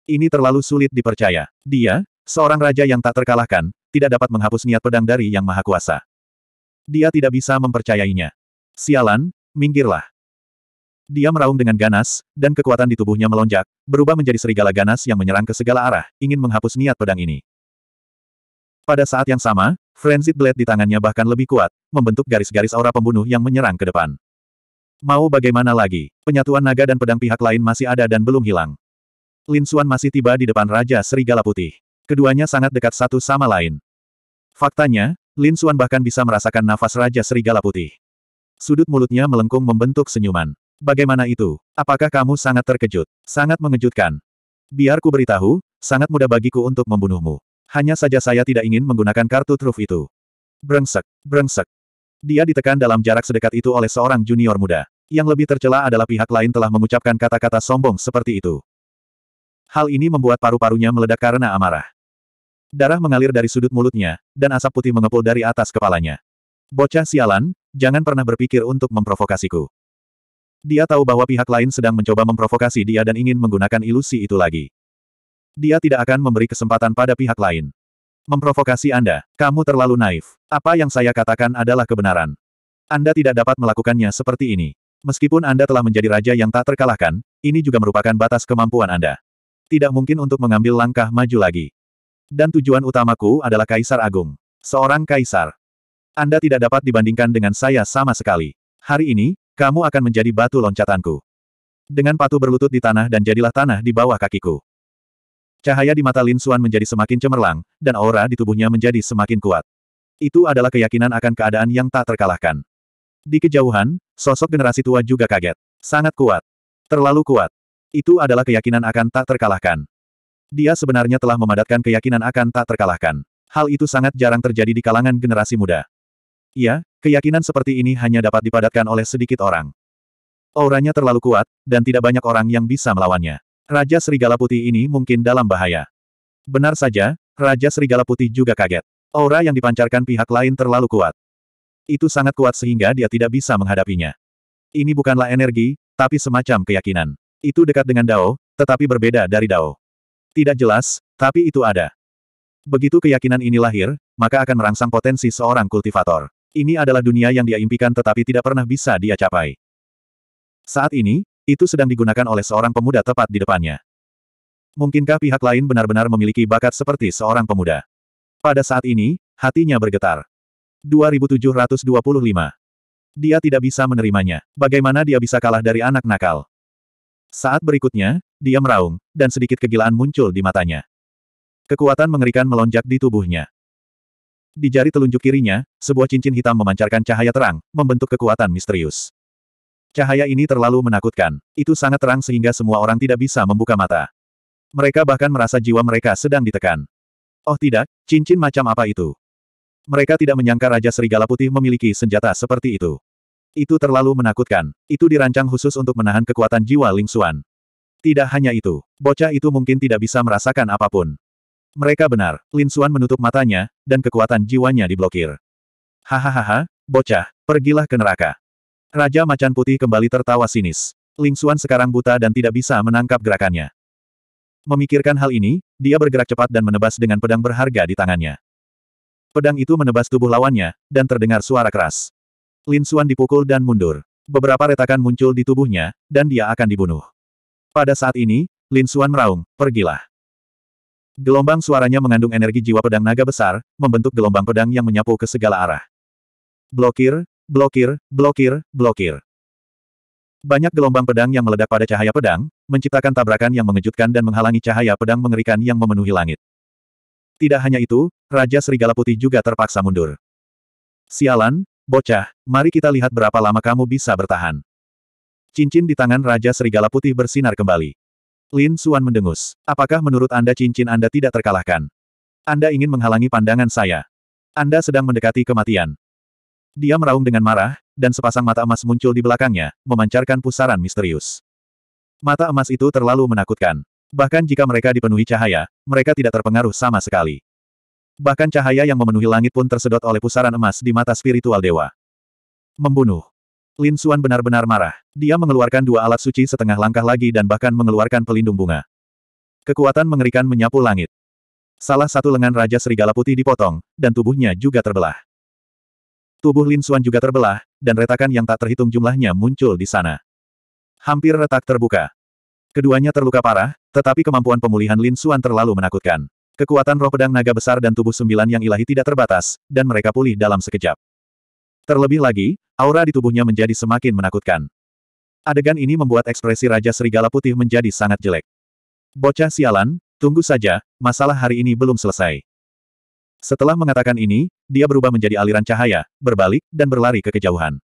Ini terlalu sulit dipercaya. Dia, seorang raja yang tak terkalahkan, tidak dapat menghapus niat pedang dari Yang Maha Kuasa. Dia tidak bisa mempercayainya. Sialan, minggirlah. Dia meraung dengan ganas, dan kekuatan di tubuhnya melonjak, berubah menjadi serigala ganas yang menyerang ke segala arah, ingin menghapus niat pedang ini. Pada saat yang sama, Frenzied Blade di tangannya bahkan lebih kuat, membentuk garis-garis aura pembunuh yang menyerang ke depan. Mau bagaimana lagi, penyatuan naga dan pedang pihak lain masih ada dan belum hilang. Lin Xuan masih tiba di depan Raja Serigala Putih. Keduanya sangat dekat satu sama lain. Faktanya, Lin Xuan bahkan bisa merasakan nafas Raja Serigala Putih. Sudut mulutnya melengkung membentuk senyuman. Bagaimana itu? Apakah kamu sangat terkejut? Sangat mengejutkan. Biar ku beritahu, sangat mudah bagiku untuk membunuhmu. Hanya saja saya tidak ingin menggunakan kartu truf itu. Brengsek, brengsek. Dia ditekan dalam jarak sedekat itu oleh seorang junior muda. Yang lebih tercela adalah pihak lain telah mengucapkan kata-kata sombong seperti itu. Hal ini membuat paru-parunya meledak karena amarah. Darah mengalir dari sudut mulutnya, dan asap putih mengepul dari atas kepalanya. Bocah sialan, jangan pernah berpikir untuk memprovokasiku. Dia tahu bahwa pihak lain sedang mencoba memprovokasi dia dan ingin menggunakan ilusi itu lagi. Dia tidak akan memberi kesempatan pada pihak lain. Memprovokasi Anda, kamu terlalu naif. Apa yang saya katakan adalah kebenaran. Anda tidak dapat melakukannya seperti ini. Meskipun Anda telah menjadi raja yang tak terkalahkan, ini juga merupakan batas kemampuan Anda. Tidak mungkin untuk mengambil langkah maju lagi. Dan tujuan utamaku adalah Kaisar Agung. Seorang Kaisar. Anda tidak dapat dibandingkan dengan saya sama sekali. Hari ini, kamu akan menjadi batu loncatanku. Dengan patuh berlutut di tanah dan jadilah tanah di bawah kakiku. Cahaya di mata Lin Xuan menjadi semakin cemerlang, dan aura di tubuhnya menjadi semakin kuat. Itu adalah keyakinan akan keadaan yang tak terkalahkan. Di kejauhan, sosok generasi tua juga kaget. Sangat kuat. Terlalu kuat. Itu adalah keyakinan akan tak terkalahkan. Dia sebenarnya telah memadatkan keyakinan akan tak terkalahkan. Hal itu sangat jarang terjadi di kalangan generasi muda. Iya, Keyakinan seperti ini hanya dapat dipadatkan oleh sedikit orang. Auranya terlalu kuat, dan tidak banyak orang yang bisa melawannya. Raja Serigala Putih ini mungkin dalam bahaya. Benar saja, Raja Serigala Putih juga kaget. Aura yang dipancarkan pihak lain terlalu kuat. Itu sangat kuat sehingga dia tidak bisa menghadapinya. Ini bukanlah energi, tapi semacam keyakinan. Itu dekat dengan Dao, tetapi berbeda dari Dao. Tidak jelas, tapi itu ada. Begitu keyakinan ini lahir, maka akan merangsang potensi seorang kultivator. Ini adalah dunia yang dia impikan tetapi tidak pernah bisa dia capai. Saat ini, itu sedang digunakan oleh seorang pemuda tepat di depannya. Mungkinkah pihak lain benar-benar memiliki bakat seperti seorang pemuda? Pada saat ini, hatinya bergetar. 2725. Dia tidak bisa menerimanya. Bagaimana dia bisa kalah dari anak nakal? Saat berikutnya, dia meraung, dan sedikit kegilaan muncul di matanya. Kekuatan mengerikan melonjak di tubuhnya. Di jari telunjuk kirinya, sebuah cincin hitam memancarkan cahaya terang, membentuk kekuatan misterius. Cahaya ini terlalu menakutkan. Itu sangat terang sehingga semua orang tidak bisa membuka mata. Mereka bahkan merasa jiwa mereka sedang ditekan. Oh tidak, cincin macam apa itu? Mereka tidak menyangka Raja Serigala Putih memiliki senjata seperti itu. Itu terlalu menakutkan. Itu dirancang khusus untuk menahan kekuatan jiwa Ling Xuan. Tidak hanya itu, bocah itu mungkin tidak bisa merasakan apapun. Mereka benar, Lin Suan menutup matanya, dan kekuatan jiwanya diblokir. Hahaha, bocah, pergilah ke neraka. Raja Macan Putih kembali tertawa sinis. Lin Suan sekarang buta dan tidak bisa menangkap gerakannya. Memikirkan hal ini, dia bergerak cepat dan menebas dengan pedang berharga di tangannya. Pedang itu menebas tubuh lawannya, dan terdengar suara keras. Lin Suan dipukul dan mundur. Beberapa retakan muncul di tubuhnya, dan dia akan dibunuh. Pada saat ini, Lin Suan meraung, pergilah. Gelombang suaranya mengandung energi jiwa pedang naga besar, membentuk gelombang pedang yang menyapu ke segala arah. Blokir, blokir, blokir, blokir. Banyak gelombang pedang yang meledak pada cahaya pedang, menciptakan tabrakan yang mengejutkan dan menghalangi cahaya pedang mengerikan yang memenuhi langit. Tidak hanya itu, Raja Serigala Putih juga terpaksa mundur. Sialan, bocah, mari kita lihat berapa lama kamu bisa bertahan. Cincin di tangan Raja Serigala Putih bersinar kembali. Lin Suan mendengus. Apakah menurut Anda cincin Anda tidak terkalahkan? Anda ingin menghalangi pandangan saya. Anda sedang mendekati kematian. Dia meraung dengan marah, dan sepasang mata emas muncul di belakangnya, memancarkan pusaran misterius. Mata emas itu terlalu menakutkan. Bahkan jika mereka dipenuhi cahaya, mereka tidak terpengaruh sama sekali. Bahkan cahaya yang memenuhi langit pun tersedot oleh pusaran emas di mata spiritual dewa. Membunuh. Lin Suan benar-benar marah. Dia mengeluarkan dua alat suci setengah langkah lagi dan bahkan mengeluarkan pelindung bunga. Kekuatan mengerikan menyapu langit. Salah satu lengan Raja Serigala Putih dipotong, dan tubuhnya juga terbelah. Tubuh Lin Suan juga terbelah, dan retakan yang tak terhitung jumlahnya muncul di sana. Hampir retak terbuka. Keduanya terluka parah, tetapi kemampuan pemulihan Lin Suan terlalu menakutkan. Kekuatan roh pedang naga besar dan tubuh sembilan yang ilahi tidak terbatas, dan mereka pulih dalam sekejap. Terlebih lagi, aura di tubuhnya menjadi semakin menakutkan. Adegan ini membuat ekspresi Raja Serigala Putih menjadi sangat jelek. Bocah sialan, tunggu saja, masalah hari ini belum selesai. Setelah mengatakan ini, dia berubah menjadi aliran cahaya, berbalik, dan berlari ke kejauhan.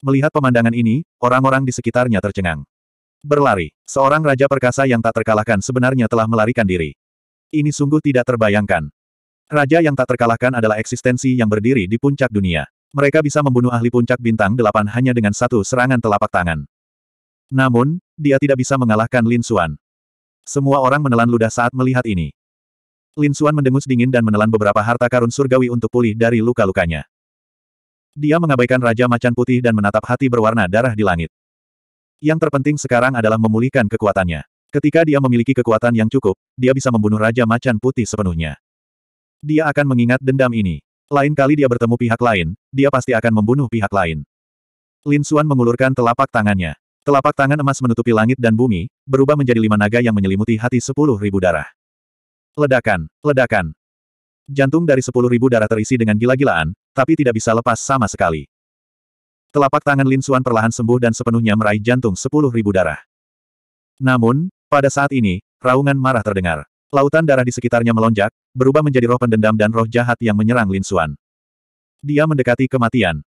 Melihat pemandangan ini, orang-orang di sekitarnya tercengang. Berlari, seorang raja perkasa yang tak terkalahkan sebenarnya telah melarikan diri. Ini sungguh tidak terbayangkan. Raja yang tak terkalahkan adalah eksistensi yang berdiri di puncak dunia. Mereka bisa membunuh ahli puncak bintang delapan hanya dengan satu serangan telapak tangan. Namun, dia tidak bisa mengalahkan Lin Xuan. Semua orang menelan ludah saat melihat ini. Lin Xuan mendengus dingin dan menelan beberapa harta karun surgawi untuk pulih dari luka-lukanya. Dia mengabaikan Raja Macan Putih dan menatap hati berwarna darah di langit. Yang terpenting sekarang adalah memulihkan kekuatannya. Ketika dia memiliki kekuatan yang cukup, dia bisa membunuh Raja Macan Putih sepenuhnya. Dia akan mengingat dendam ini. Lain kali dia bertemu pihak lain, dia pasti akan membunuh pihak lain. Lin Suan mengulurkan telapak tangannya. Telapak tangan emas menutupi langit dan bumi, berubah menjadi lima naga yang menyelimuti hati sepuluh ribu darah. Ledakan, ledakan. Jantung dari sepuluh ribu darah terisi dengan gila-gilaan, tapi tidak bisa lepas sama sekali. Telapak tangan Lin Suan perlahan sembuh dan sepenuhnya meraih jantung sepuluh ribu darah. Namun, pada saat ini, raungan marah terdengar. Lautan darah di sekitarnya melonjak, berubah menjadi roh pendendam dan roh jahat yang menyerang Lin Xuan. Dia mendekati kematian.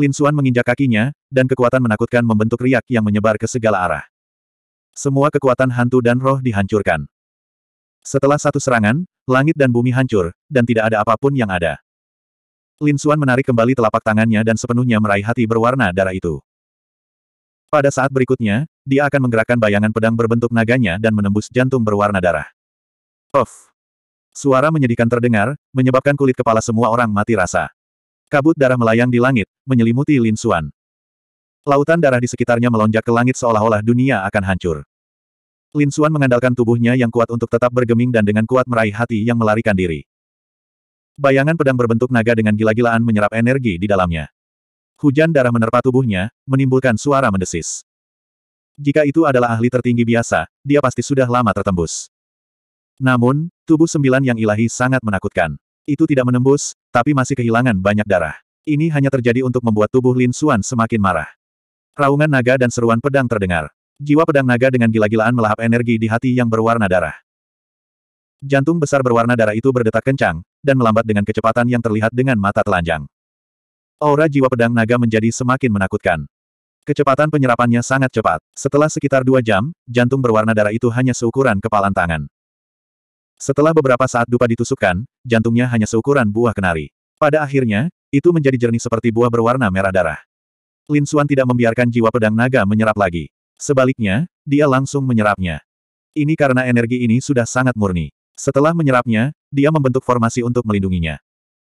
Lin Xuan menginjak kakinya, dan kekuatan menakutkan membentuk riak yang menyebar ke segala arah. Semua kekuatan hantu dan roh dihancurkan. Setelah satu serangan, langit dan bumi hancur, dan tidak ada apapun yang ada. Lin Xuan menarik kembali telapak tangannya dan sepenuhnya meraih hati berwarna darah itu. Pada saat berikutnya, dia akan menggerakkan bayangan pedang berbentuk naganya dan menembus jantung berwarna darah. Of. Suara menyedihkan terdengar, menyebabkan kulit kepala semua orang mati rasa. Kabut darah melayang di langit, menyelimuti Lin Xuan. Lautan darah di sekitarnya melonjak ke langit seolah-olah dunia akan hancur. Lin Xuan mengandalkan tubuhnya yang kuat untuk tetap bergeming dan dengan kuat meraih hati yang melarikan diri. Bayangan pedang berbentuk naga dengan gila-gilaan menyerap energi di dalamnya. Hujan darah menerpa tubuhnya, menimbulkan suara mendesis. Jika itu adalah ahli tertinggi biasa, dia pasti sudah lama tertembus. Namun, tubuh sembilan yang ilahi sangat menakutkan. Itu tidak menembus, tapi masih kehilangan banyak darah. Ini hanya terjadi untuk membuat tubuh Lin Suan semakin marah. Raungan naga dan seruan pedang terdengar. Jiwa pedang naga dengan gila-gilaan melahap energi di hati yang berwarna darah. Jantung besar berwarna darah itu berdetak kencang, dan melambat dengan kecepatan yang terlihat dengan mata telanjang. Aura jiwa pedang naga menjadi semakin menakutkan. Kecepatan penyerapannya sangat cepat. Setelah sekitar dua jam, jantung berwarna darah itu hanya seukuran kepalan tangan. Setelah beberapa saat dupa ditusukkan, jantungnya hanya seukuran buah kenari. Pada akhirnya, itu menjadi jernih seperti buah berwarna merah darah. Lin Xuan tidak membiarkan jiwa pedang naga menyerap lagi. Sebaliknya, dia langsung menyerapnya. Ini karena energi ini sudah sangat murni. Setelah menyerapnya, dia membentuk formasi untuk melindunginya.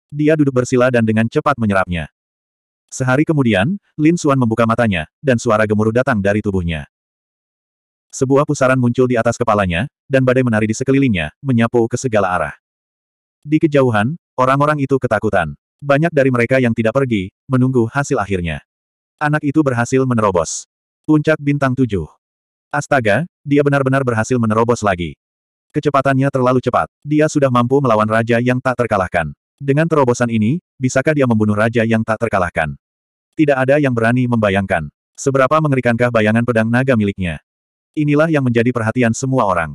Dia duduk bersila dan dengan cepat menyerapnya. Sehari kemudian, Lin Xuan membuka matanya, dan suara gemuruh datang dari tubuhnya. Sebuah pusaran muncul di atas kepalanya, dan badai menari di sekelilingnya, menyapu ke segala arah. Di kejauhan, orang-orang itu ketakutan. Banyak dari mereka yang tidak pergi, menunggu hasil akhirnya. Anak itu berhasil menerobos. Puncak bintang tujuh. Astaga, dia benar-benar berhasil menerobos lagi. Kecepatannya terlalu cepat. Dia sudah mampu melawan raja yang tak terkalahkan. Dengan terobosan ini, bisakah dia membunuh raja yang tak terkalahkan? Tidak ada yang berani membayangkan. Seberapa mengerikankah bayangan pedang naga miliknya? Inilah yang menjadi perhatian semua orang.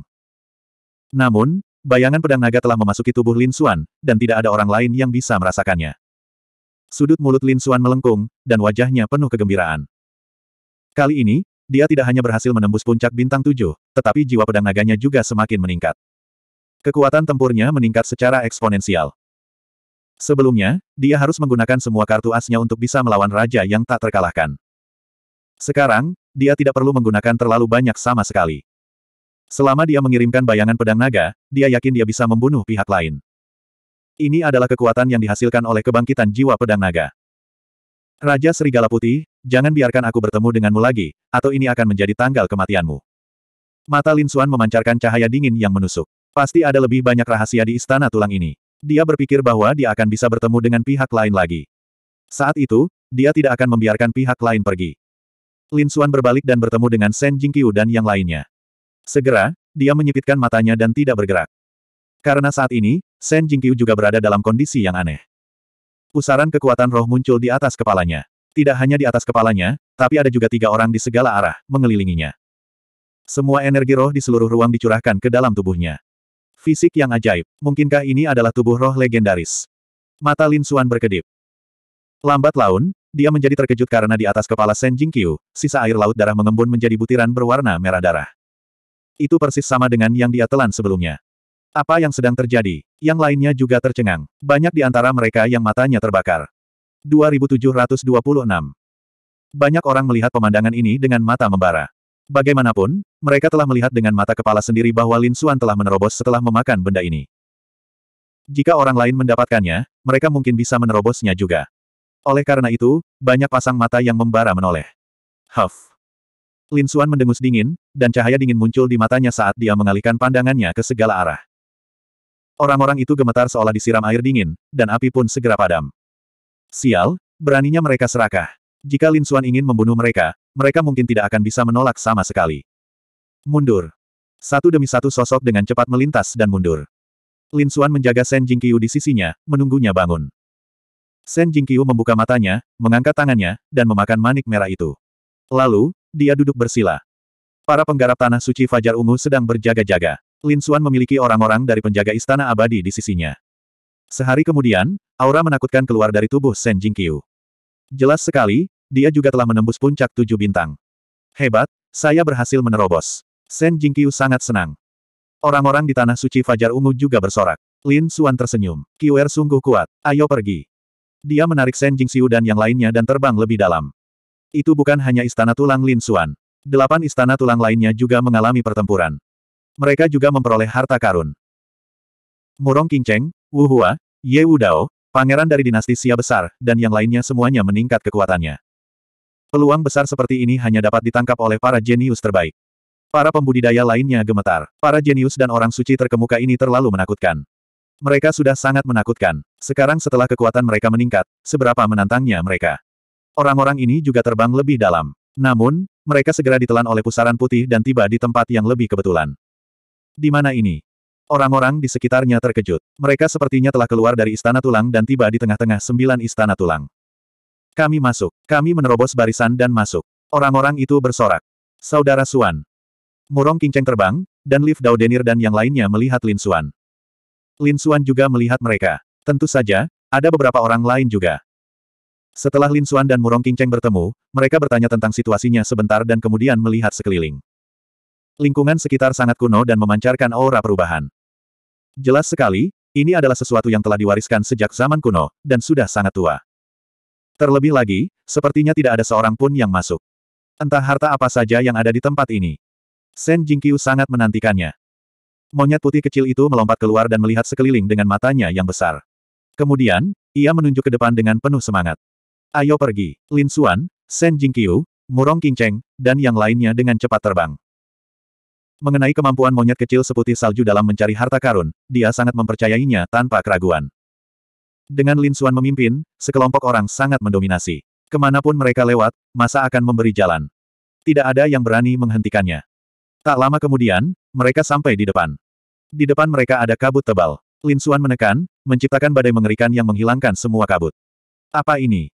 Namun, bayangan pedang naga telah memasuki tubuh Lin Xuan, dan tidak ada orang lain yang bisa merasakannya. Sudut mulut Lin Xuan melengkung, dan wajahnya penuh kegembiraan. Kali ini, dia tidak hanya berhasil menembus puncak bintang tujuh, tetapi jiwa pedang naganya juga semakin meningkat. Kekuatan tempurnya meningkat secara eksponensial. Sebelumnya, dia harus menggunakan semua kartu asnya untuk bisa melawan raja yang tak terkalahkan. Sekarang, dia tidak perlu menggunakan terlalu banyak sama sekali. Selama dia mengirimkan bayangan pedang naga, dia yakin dia bisa membunuh pihak lain. Ini adalah kekuatan yang dihasilkan oleh kebangkitan jiwa pedang naga. Raja Serigala Putih, jangan biarkan aku bertemu denganmu lagi, atau ini akan menjadi tanggal kematianmu. Mata Lin Xuan memancarkan cahaya dingin yang menusuk. Pasti ada lebih banyak rahasia di istana tulang ini. Dia berpikir bahwa dia akan bisa bertemu dengan pihak lain lagi. Saat itu, dia tidak akan membiarkan pihak lain pergi. Lin Xuan berbalik dan bertemu dengan Shen Jingqiu dan yang lainnya. Segera, dia menyipitkan matanya dan tidak bergerak. Karena saat ini, Shen Jingqiu juga berada dalam kondisi yang aneh. Pusaran kekuatan roh muncul di atas kepalanya. Tidak hanya di atas kepalanya, tapi ada juga tiga orang di segala arah, mengelilinginya. Semua energi roh di seluruh ruang dicurahkan ke dalam tubuhnya. Fisik yang ajaib, mungkinkah ini adalah tubuh roh legendaris? Mata Lin Xuan berkedip. Lambat laun, dia menjadi terkejut karena di atas kepala Sen Jingqiu, sisa air laut darah mengembun menjadi butiran berwarna merah darah. Itu persis sama dengan yang dia telan sebelumnya. Apa yang sedang terjadi? Yang lainnya juga tercengang. Banyak di antara mereka yang matanya terbakar. 2726 Banyak orang melihat pemandangan ini dengan mata membara. Bagaimanapun, mereka telah melihat dengan mata kepala sendiri bahwa Lin Xuan telah menerobos setelah memakan benda ini. Jika orang lain mendapatkannya, mereka mungkin bisa menerobosnya juga. Oleh karena itu, banyak pasang mata yang membara menoleh. Huff. Lin Xuan mendengus dingin, dan cahaya dingin muncul di matanya saat dia mengalihkan pandangannya ke segala arah. Orang-orang itu gemetar seolah disiram air dingin, dan api pun segera padam. Sial, beraninya mereka serakah. Jika Lin Xuan ingin membunuh mereka, mereka mungkin tidak akan bisa menolak sama sekali. Mundur. Satu demi satu sosok dengan cepat melintas dan mundur. Lin Xuan menjaga Shen Jingqiu di sisinya, menunggunya bangun. Sen Jingqiu membuka matanya, mengangkat tangannya, dan memakan manik merah itu. Lalu, dia duduk bersila. Para penggarap tanah suci Fajar Ungu sedang berjaga-jaga. Lin Xuan memiliki orang-orang dari penjaga istana abadi di sisinya. Sehari kemudian, aura menakutkan keluar dari tubuh Sen Jingqiu. Jelas sekali, dia juga telah menembus puncak tujuh bintang. Hebat, saya berhasil menerobos. Sen Jingqiu sangat senang. Orang-orang di Tanah Suci Fajar Ungu juga bersorak. Lin Xuan tersenyum. Qiu'er sungguh kuat. Ayo pergi. Dia menarik Shen Jingxiu dan yang lainnya dan terbang lebih dalam. Itu bukan hanya istana tulang Lin Xuan. Delapan istana tulang lainnya juga mengalami pertempuran. Mereka juga memperoleh harta karun. Murong Qingcheng, Wu Hua, Ye Wu Dao, pangeran dari dinasti Xia Besar, dan yang lainnya semuanya meningkat kekuatannya. Peluang besar seperti ini hanya dapat ditangkap oleh para jenius terbaik. Para pembudidaya lainnya gemetar. Para jenius dan orang suci terkemuka ini terlalu menakutkan. Mereka sudah sangat menakutkan. Sekarang setelah kekuatan mereka meningkat, seberapa menantangnya mereka. Orang-orang ini juga terbang lebih dalam. Namun, mereka segera ditelan oleh pusaran putih dan tiba di tempat yang lebih kebetulan. Di mana ini? Orang-orang di sekitarnya terkejut. Mereka sepertinya telah keluar dari istana tulang dan tiba di tengah-tengah sembilan istana tulang. Kami masuk. Kami menerobos barisan dan masuk. Orang-orang itu bersorak. Saudara Suan. Murong Kingcheng terbang, dan Liv Daudenir dan yang lainnya melihat Lin Suan. Lin Xuan juga melihat mereka. Tentu saja, ada beberapa orang lain juga. Setelah Lin Xuan dan Murong Qingcheng bertemu, mereka bertanya tentang situasinya sebentar dan kemudian melihat sekeliling. Lingkungan sekitar sangat kuno dan memancarkan aura perubahan. Jelas sekali, ini adalah sesuatu yang telah diwariskan sejak zaman kuno, dan sudah sangat tua. Terlebih lagi, sepertinya tidak ada seorang pun yang masuk. Entah harta apa saja yang ada di tempat ini. Shen Jingqiu sangat menantikannya. Monyet putih kecil itu melompat keluar dan melihat sekeliling dengan matanya yang besar. Kemudian, ia menunjuk ke depan dengan penuh semangat. Ayo pergi, Lin Xuan, Shen Jingqiu, Murong Qingcheng, dan yang lainnya dengan cepat terbang. Mengenai kemampuan monyet kecil seputih salju dalam mencari harta karun, dia sangat mempercayainya tanpa keraguan. Dengan Lin Xuan memimpin, sekelompok orang sangat mendominasi. Kemanapun mereka lewat, masa akan memberi jalan. Tidak ada yang berani menghentikannya. Tak lama kemudian, mereka sampai di depan. Di depan mereka ada kabut tebal. Lin Xuan menekan, menciptakan badai mengerikan yang menghilangkan semua kabut. Apa ini?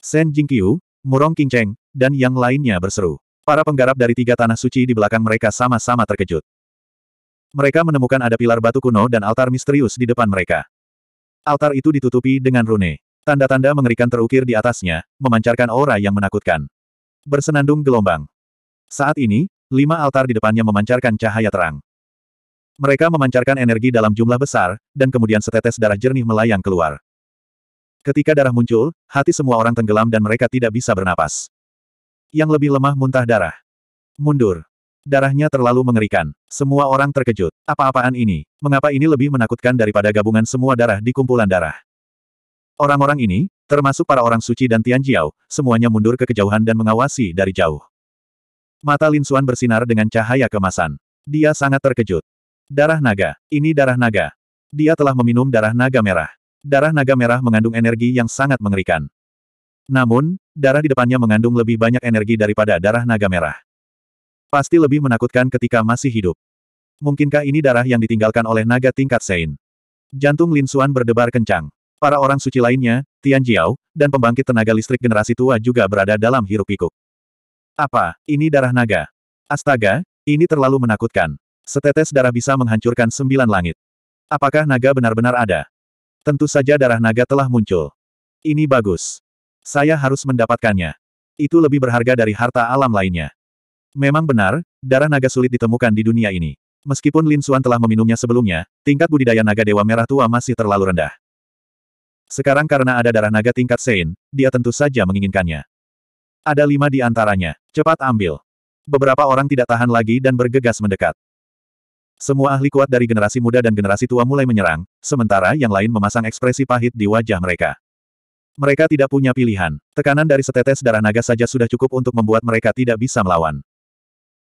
Shen Jingqiu, Murong Qingcheng, dan yang lainnya berseru. Para penggarap dari tiga tanah suci di belakang mereka sama-sama terkejut. Mereka menemukan ada pilar batu kuno dan altar misterius di depan mereka. Altar itu ditutupi dengan rune. Tanda-tanda mengerikan terukir di atasnya, memancarkan aura yang menakutkan. Bersenandung gelombang. Saat ini, lima altar di depannya memancarkan cahaya terang. Mereka memancarkan energi dalam jumlah besar, dan kemudian setetes darah jernih melayang keluar. Ketika darah muncul, hati semua orang tenggelam dan mereka tidak bisa bernapas. Yang lebih lemah muntah darah. Mundur. Darahnya terlalu mengerikan. Semua orang terkejut. Apa-apaan ini? Mengapa ini lebih menakutkan daripada gabungan semua darah di kumpulan darah? Orang-orang ini, termasuk para orang suci dan Tian Jiao, semuanya mundur ke kejauhan dan mengawasi dari jauh. Mata Lin Xuan bersinar dengan cahaya kemasan. Dia sangat terkejut. Darah naga. Ini darah naga. Dia telah meminum darah naga merah. Darah naga merah mengandung energi yang sangat mengerikan. Namun, darah di depannya mengandung lebih banyak energi daripada darah naga merah. Pasti lebih menakutkan ketika masih hidup. Mungkinkah ini darah yang ditinggalkan oleh naga tingkat Sein? Jantung Lin Suan berdebar kencang. Para orang suci lainnya, Tian Jiao, dan pembangkit tenaga listrik generasi tua juga berada dalam hiruk pikuk. Apa, ini darah naga? Astaga, ini terlalu menakutkan. Setetes darah bisa menghancurkan sembilan langit. Apakah naga benar-benar ada? Tentu saja darah naga telah muncul. Ini bagus. Saya harus mendapatkannya. Itu lebih berharga dari harta alam lainnya. Memang benar, darah naga sulit ditemukan di dunia ini. Meskipun Lin Xuan telah meminumnya sebelumnya, tingkat budidaya naga Dewa Merah Tua masih terlalu rendah. Sekarang karena ada darah naga tingkat Sein, dia tentu saja menginginkannya. Ada lima di antaranya. Cepat ambil. Beberapa orang tidak tahan lagi dan bergegas mendekat. Semua ahli kuat dari generasi muda dan generasi tua mulai menyerang, sementara yang lain memasang ekspresi pahit di wajah mereka. Mereka tidak punya pilihan. Tekanan dari setetes darah naga saja sudah cukup untuk membuat mereka tidak bisa melawan.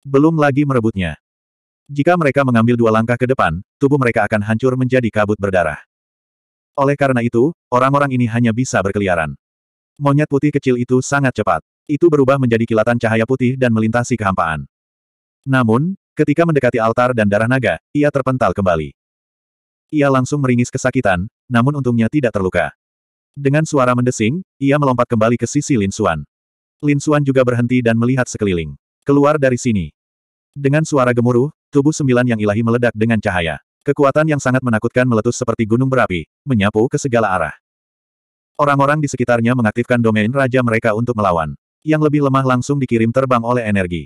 Belum lagi merebutnya. Jika mereka mengambil dua langkah ke depan, tubuh mereka akan hancur menjadi kabut berdarah. Oleh karena itu, orang-orang ini hanya bisa berkeliaran. Monyet putih kecil itu sangat cepat. Itu berubah menjadi kilatan cahaya putih dan melintasi kehampaan. Namun, Ketika mendekati altar dan darah naga, ia terpental kembali. Ia langsung meringis kesakitan, namun untungnya tidak terluka. Dengan suara mendesing, ia melompat kembali ke sisi Lin Xuan. Lin Xuan juga berhenti dan melihat sekeliling. Keluar dari sini. Dengan suara gemuruh, tubuh sembilan yang ilahi meledak dengan cahaya. Kekuatan yang sangat menakutkan meletus seperti gunung berapi, menyapu ke segala arah. Orang-orang di sekitarnya mengaktifkan domain raja mereka untuk melawan. Yang lebih lemah langsung dikirim terbang oleh energi.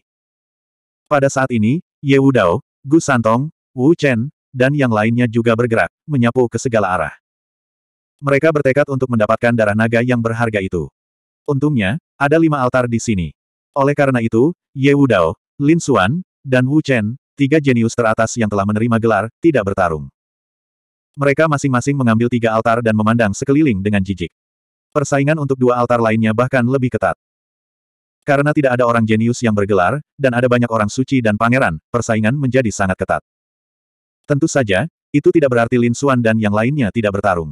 Pada saat ini, Ye Wudao, Gu Santong, Wu Chen, dan yang lainnya juga bergerak, menyapu ke segala arah. Mereka bertekad untuk mendapatkan darah naga yang berharga itu. Untungnya, ada lima altar di sini. Oleh karena itu, Ye Wudao, Lin Xuan, dan Wu Chen, tiga jenius teratas yang telah menerima gelar, tidak bertarung. Mereka masing-masing mengambil tiga altar dan memandang sekeliling dengan jijik. Persaingan untuk dua altar lainnya bahkan lebih ketat. Karena tidak ada orang jenius yang bergelar, dan ada banyak orang suci dan pangeran, persaingan menjadi sangat ketat. Tentu saja, itu tidak berarti Lin Xuan dan yang lainnya tidak bertarung.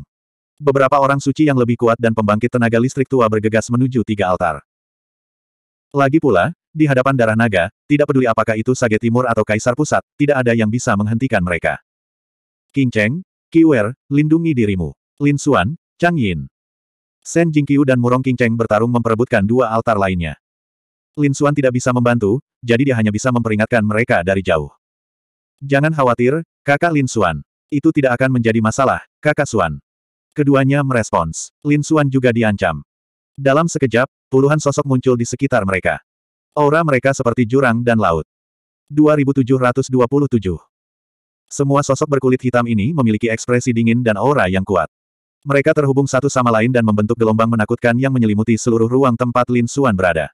Beberapa orang suci yang lebih kuat dan pembangkit tenaga listrik tua bergegas menuju tiga altar. Lagi pula, di hadapan darah naga, tidak peduli apakah itu Sage Timur atau Kaisar Pusat, tidak ada yang bisa menghentikan mereka. King Cheng, Qiwer, lindungi dirimu. Lin Xuan, Chang Yin. Shen Jingqiu dan Murong King Cheng bertarung memperebutkan dua altar lainnya. Lin Suan tidak bisa membantu, jadi dia hanya bisa memperingatkan mereka dari jauh. Jangan khawatir, kakak Lin Suan. Itu tidak akan menjadi masalah, kakak Suan. Keduanya merespons. Lin Suan juga diancam. Dalam sekejap, puluhan sosok muncul di sekitar mereka. Aura mereka seperti jurang dan laut. 2727 Semua sosok berkulit hitam ini memiliki ekspresi dingin dan aura yang kuat. Mereka terhubung satu sama lain dan membentuk gelombang menakutkan yang menyelimuti seluruh ruang tempat Lin Suan berada.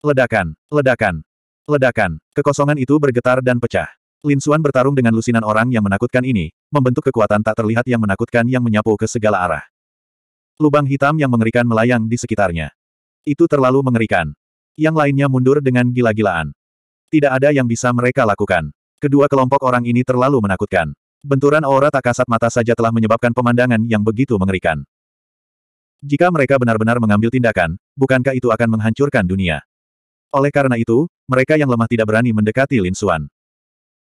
Ledakan, ledakan, ledakan. Kekosongan itu bergetar dan pecah. Lin Xuan bertarung dengan lusinan orang yang menakutkan ini, membentuk kekuatan tak terlihat yang menakutkan yang menyapu ke segala arah. Lubang hitam yang mengerikan melayang di sekitarnya. Itu terlalu mengerikan. Yang lainnya mundur dengan gila-gilaan. Tidak ada yang bisa mereka lakukan. Kedua kelompok orang ini terlalu menakutkan. Benturan aura tak kasat mata saja telah menyebabkan pemandangan yang begitu mengerikan. Jika mereka benar-benar mengambil tindakan, bukankah itu akan menghancurkan dunia? Oleh karena itu, mereka yang lemah tidak berani mendekati Lin Xuan.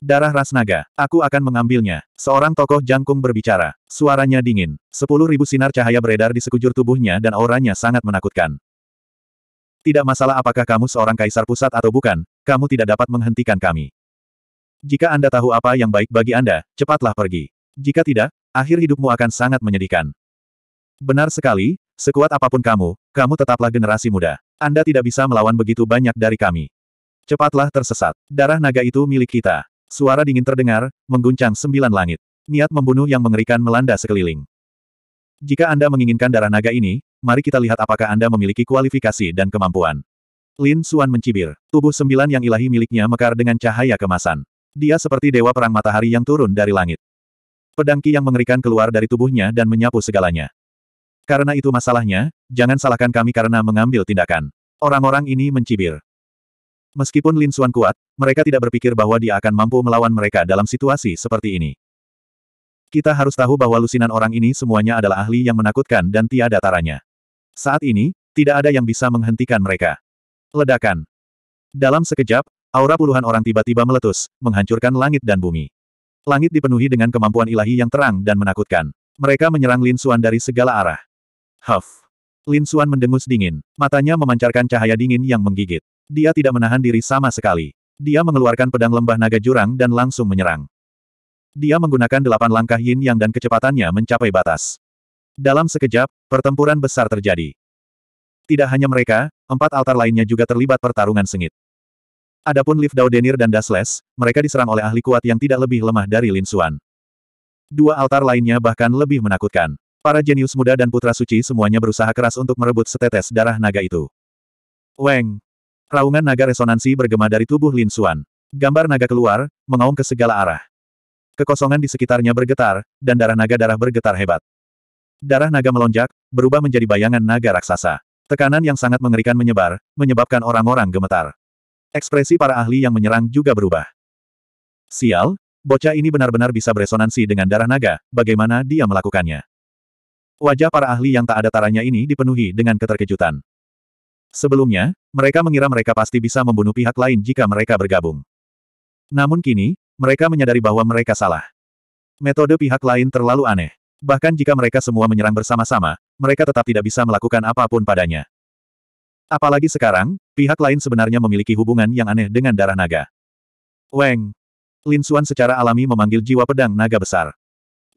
Darah ras naga, aku akan mengambilnya. Seorang tokoh jangkung berbicara. Suaranya dingin. Sepuluh ribu sinar cahaya beredar di sekujur tubuhnya dan auranya sangat menakutkan. Tidak masalah apakah kamu seorang kaisar pusat atau bukan, kamu tidak dapat menghentikan kami. Jika Anda tahu apa yang baik bagi Anda, cepatlah pergi. Jika tidak, akhir hidupmu akan sangat menyedihkan. Benar sekali, sekuat apapun kamu, kamu tetaplah generasi muda. Anda tidak bisa melawan begitu banyak dari kami. Cepatlah tersesat. Darah naga itu milik kita. Suara dingin terdengar, mengguncang sembilan langit. Niat membunuh yang mengerikan melanda sekeliling. Jika Anda menginginkan darah naga ini, mari kita lihat apakah Anda memiliki kualifikasi dan kemampuan. Lin Suan mencibir. Tubuh sembilan yang ilahi miliknya mekar dengan cahaya kemasan. Dia seperti dewa perang matahari yang turun dari langit. Pedangki yang mengerikan keluar dari tubuhnya dan menyapu segalanya. Karena itu masalahnya, jangan salahkan kami karena mengambil tindakan. Orang-orang ini mencibir. Meskipun Lin Xuan kuat, mereka tidak berpikir bahwa dia akan mampu melawan mereka dalam situasi seperti ini. Kita harus tahu bahwa lusinan orang ini semuanya adalah ahli yang menakutkan dan tiada taranya. Saat ini, tidak ada yang bisa menghentikan mereka. Ledakan. Dalam sekejap, aura puluhan orang tiba-tiba meletus, menghancurkan langit dan bumi. Langit dipenuhi dengan kemampuan ilahi yang terang dan menakutkan. Mereka menyerang Lin Xuan dari segala arah. Huff. Lin Suan mendengus dingin, matanya memancarkan cahaya dingin yang menggigit. Dia tidak menahan diri sama sekali. Dia mengeluarkan pedang lembah naga jurang dan langsung menyerang. Dia menggunakan delapan langkah yin yang dan kecepatannya mencapai batas. Dalam sekejap, pertempuran besar terjadi. Tidak hanya mereka, empat altar lainnya juga terlibat pertarungan sengit. Adapun Liv Daudenir dan Dasles, mereka diserang oleh ahli kuat yang tidak lebih lemah dari Lin Suan. Dua altar lainnya bahkan lebih menakutkan. Para jenius muda dan putra suci semuanya berusaha keras untuk merebut setetes darah naga itu. Weng! Raungan naga resonansi bergema dari tubuh Lin Xuan. Gambar naga keluar, mengaum ke segala arah. Kekosongan di sekitarnya bergetar, dan darah naga darah bergetar hebat. Darah naga melonjak, berubah menjadi bayangan naga raksasa. Tekanan yang sangat mengerikan menyebar, menyebabkan orang-orang gemetar. Ekspresi para ahli yang menyerang juga berubah. Sial, bocah ini benar-benar bisa beresonansi dengan darah naga, bagaimana dia melakukannya? Wajah para ahli yang tak ada taranya ini dipenuhi dengan keterkejutan. Sebelumnya, mereka mengira mereka pasti bisa membunuh pihak lain jika mereka bergabung. Namun kini, mereka menyadari bahwa mereka salah. Metode pihak lain terlalu aneh. Bahkan jika mereka semua menyerang bersama-sama, mereka tetap tidak bisa melakukan apapun padanya. Apalagi sekarang, pihak lain sebenarnya memiliki hubungan yang aneh dengan darah naga. Weng! Lin Xuan secara alami memanggil jiwa pedang naga besar.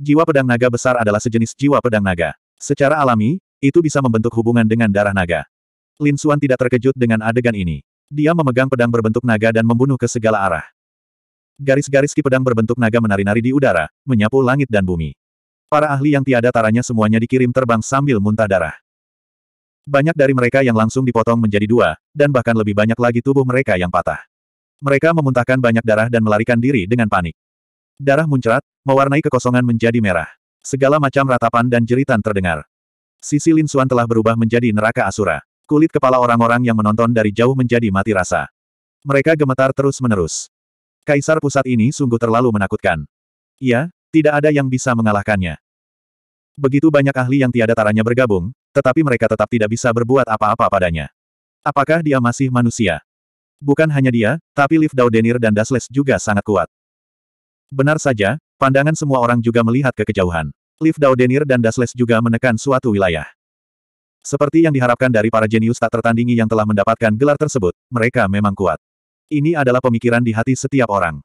Jiwa pedang naga besar adalah sejenis jiwa pedang naga. Secara alami, itu bisa membentuk hubungan dengan darah naga. Lin Xuan tidak terkejut dengan adegan ini. Dia memegang pedang berbentuk naga dan membunuh ke segala arah. Garis-garis ki pedang berbentuk naga menari-nari di udara, menyapu langit dan bumi. Para ahli yang tiada taranya semuanya dikirim terbang sambil muntah darah. Banyak dari mereka yang langsung dipotong menjadi dua, dan bahkan lebih banyak lagi tubuh mereka yang patah. Mereka memuntahkan banyak darah dan melarikan diri dengan panik. Darah muncrat, mewarnai kekosongan menjadi merah. Segala macam ratapan dan jeritan terdengar. Sisi Lin Xuan telah berubah menjadi neraka asura. Kulit kepala orang-orang yang menonton dari jauh menjadi mati rasa. Mereka gemetar terus-menerus. Kaisar pusat ini sungguh terlalu menakutkan. Iya, tidak ada yang bisa mengalahkannya. Begitu banyak ahli yang tiada taranya bergabung, tetapi mereka tetap tidak bisa berbuat apa-apa padanya. Apakah dia masih manusia? Bukan hanya dia, tapi Liv Daudenir dan Dasles juga sangat kuat. Benar saja, pandangan semua orang juga melihat ke kejauhan. Liv Daudenir dan Dasles juga menekan suatu wilayah. Seperti yang diharapkan dari para jenius tak tertandingi yang telah mendapatkan gelar tersebut, mereka memang kuat. Ini adalah pemikiran di hati setiap orang.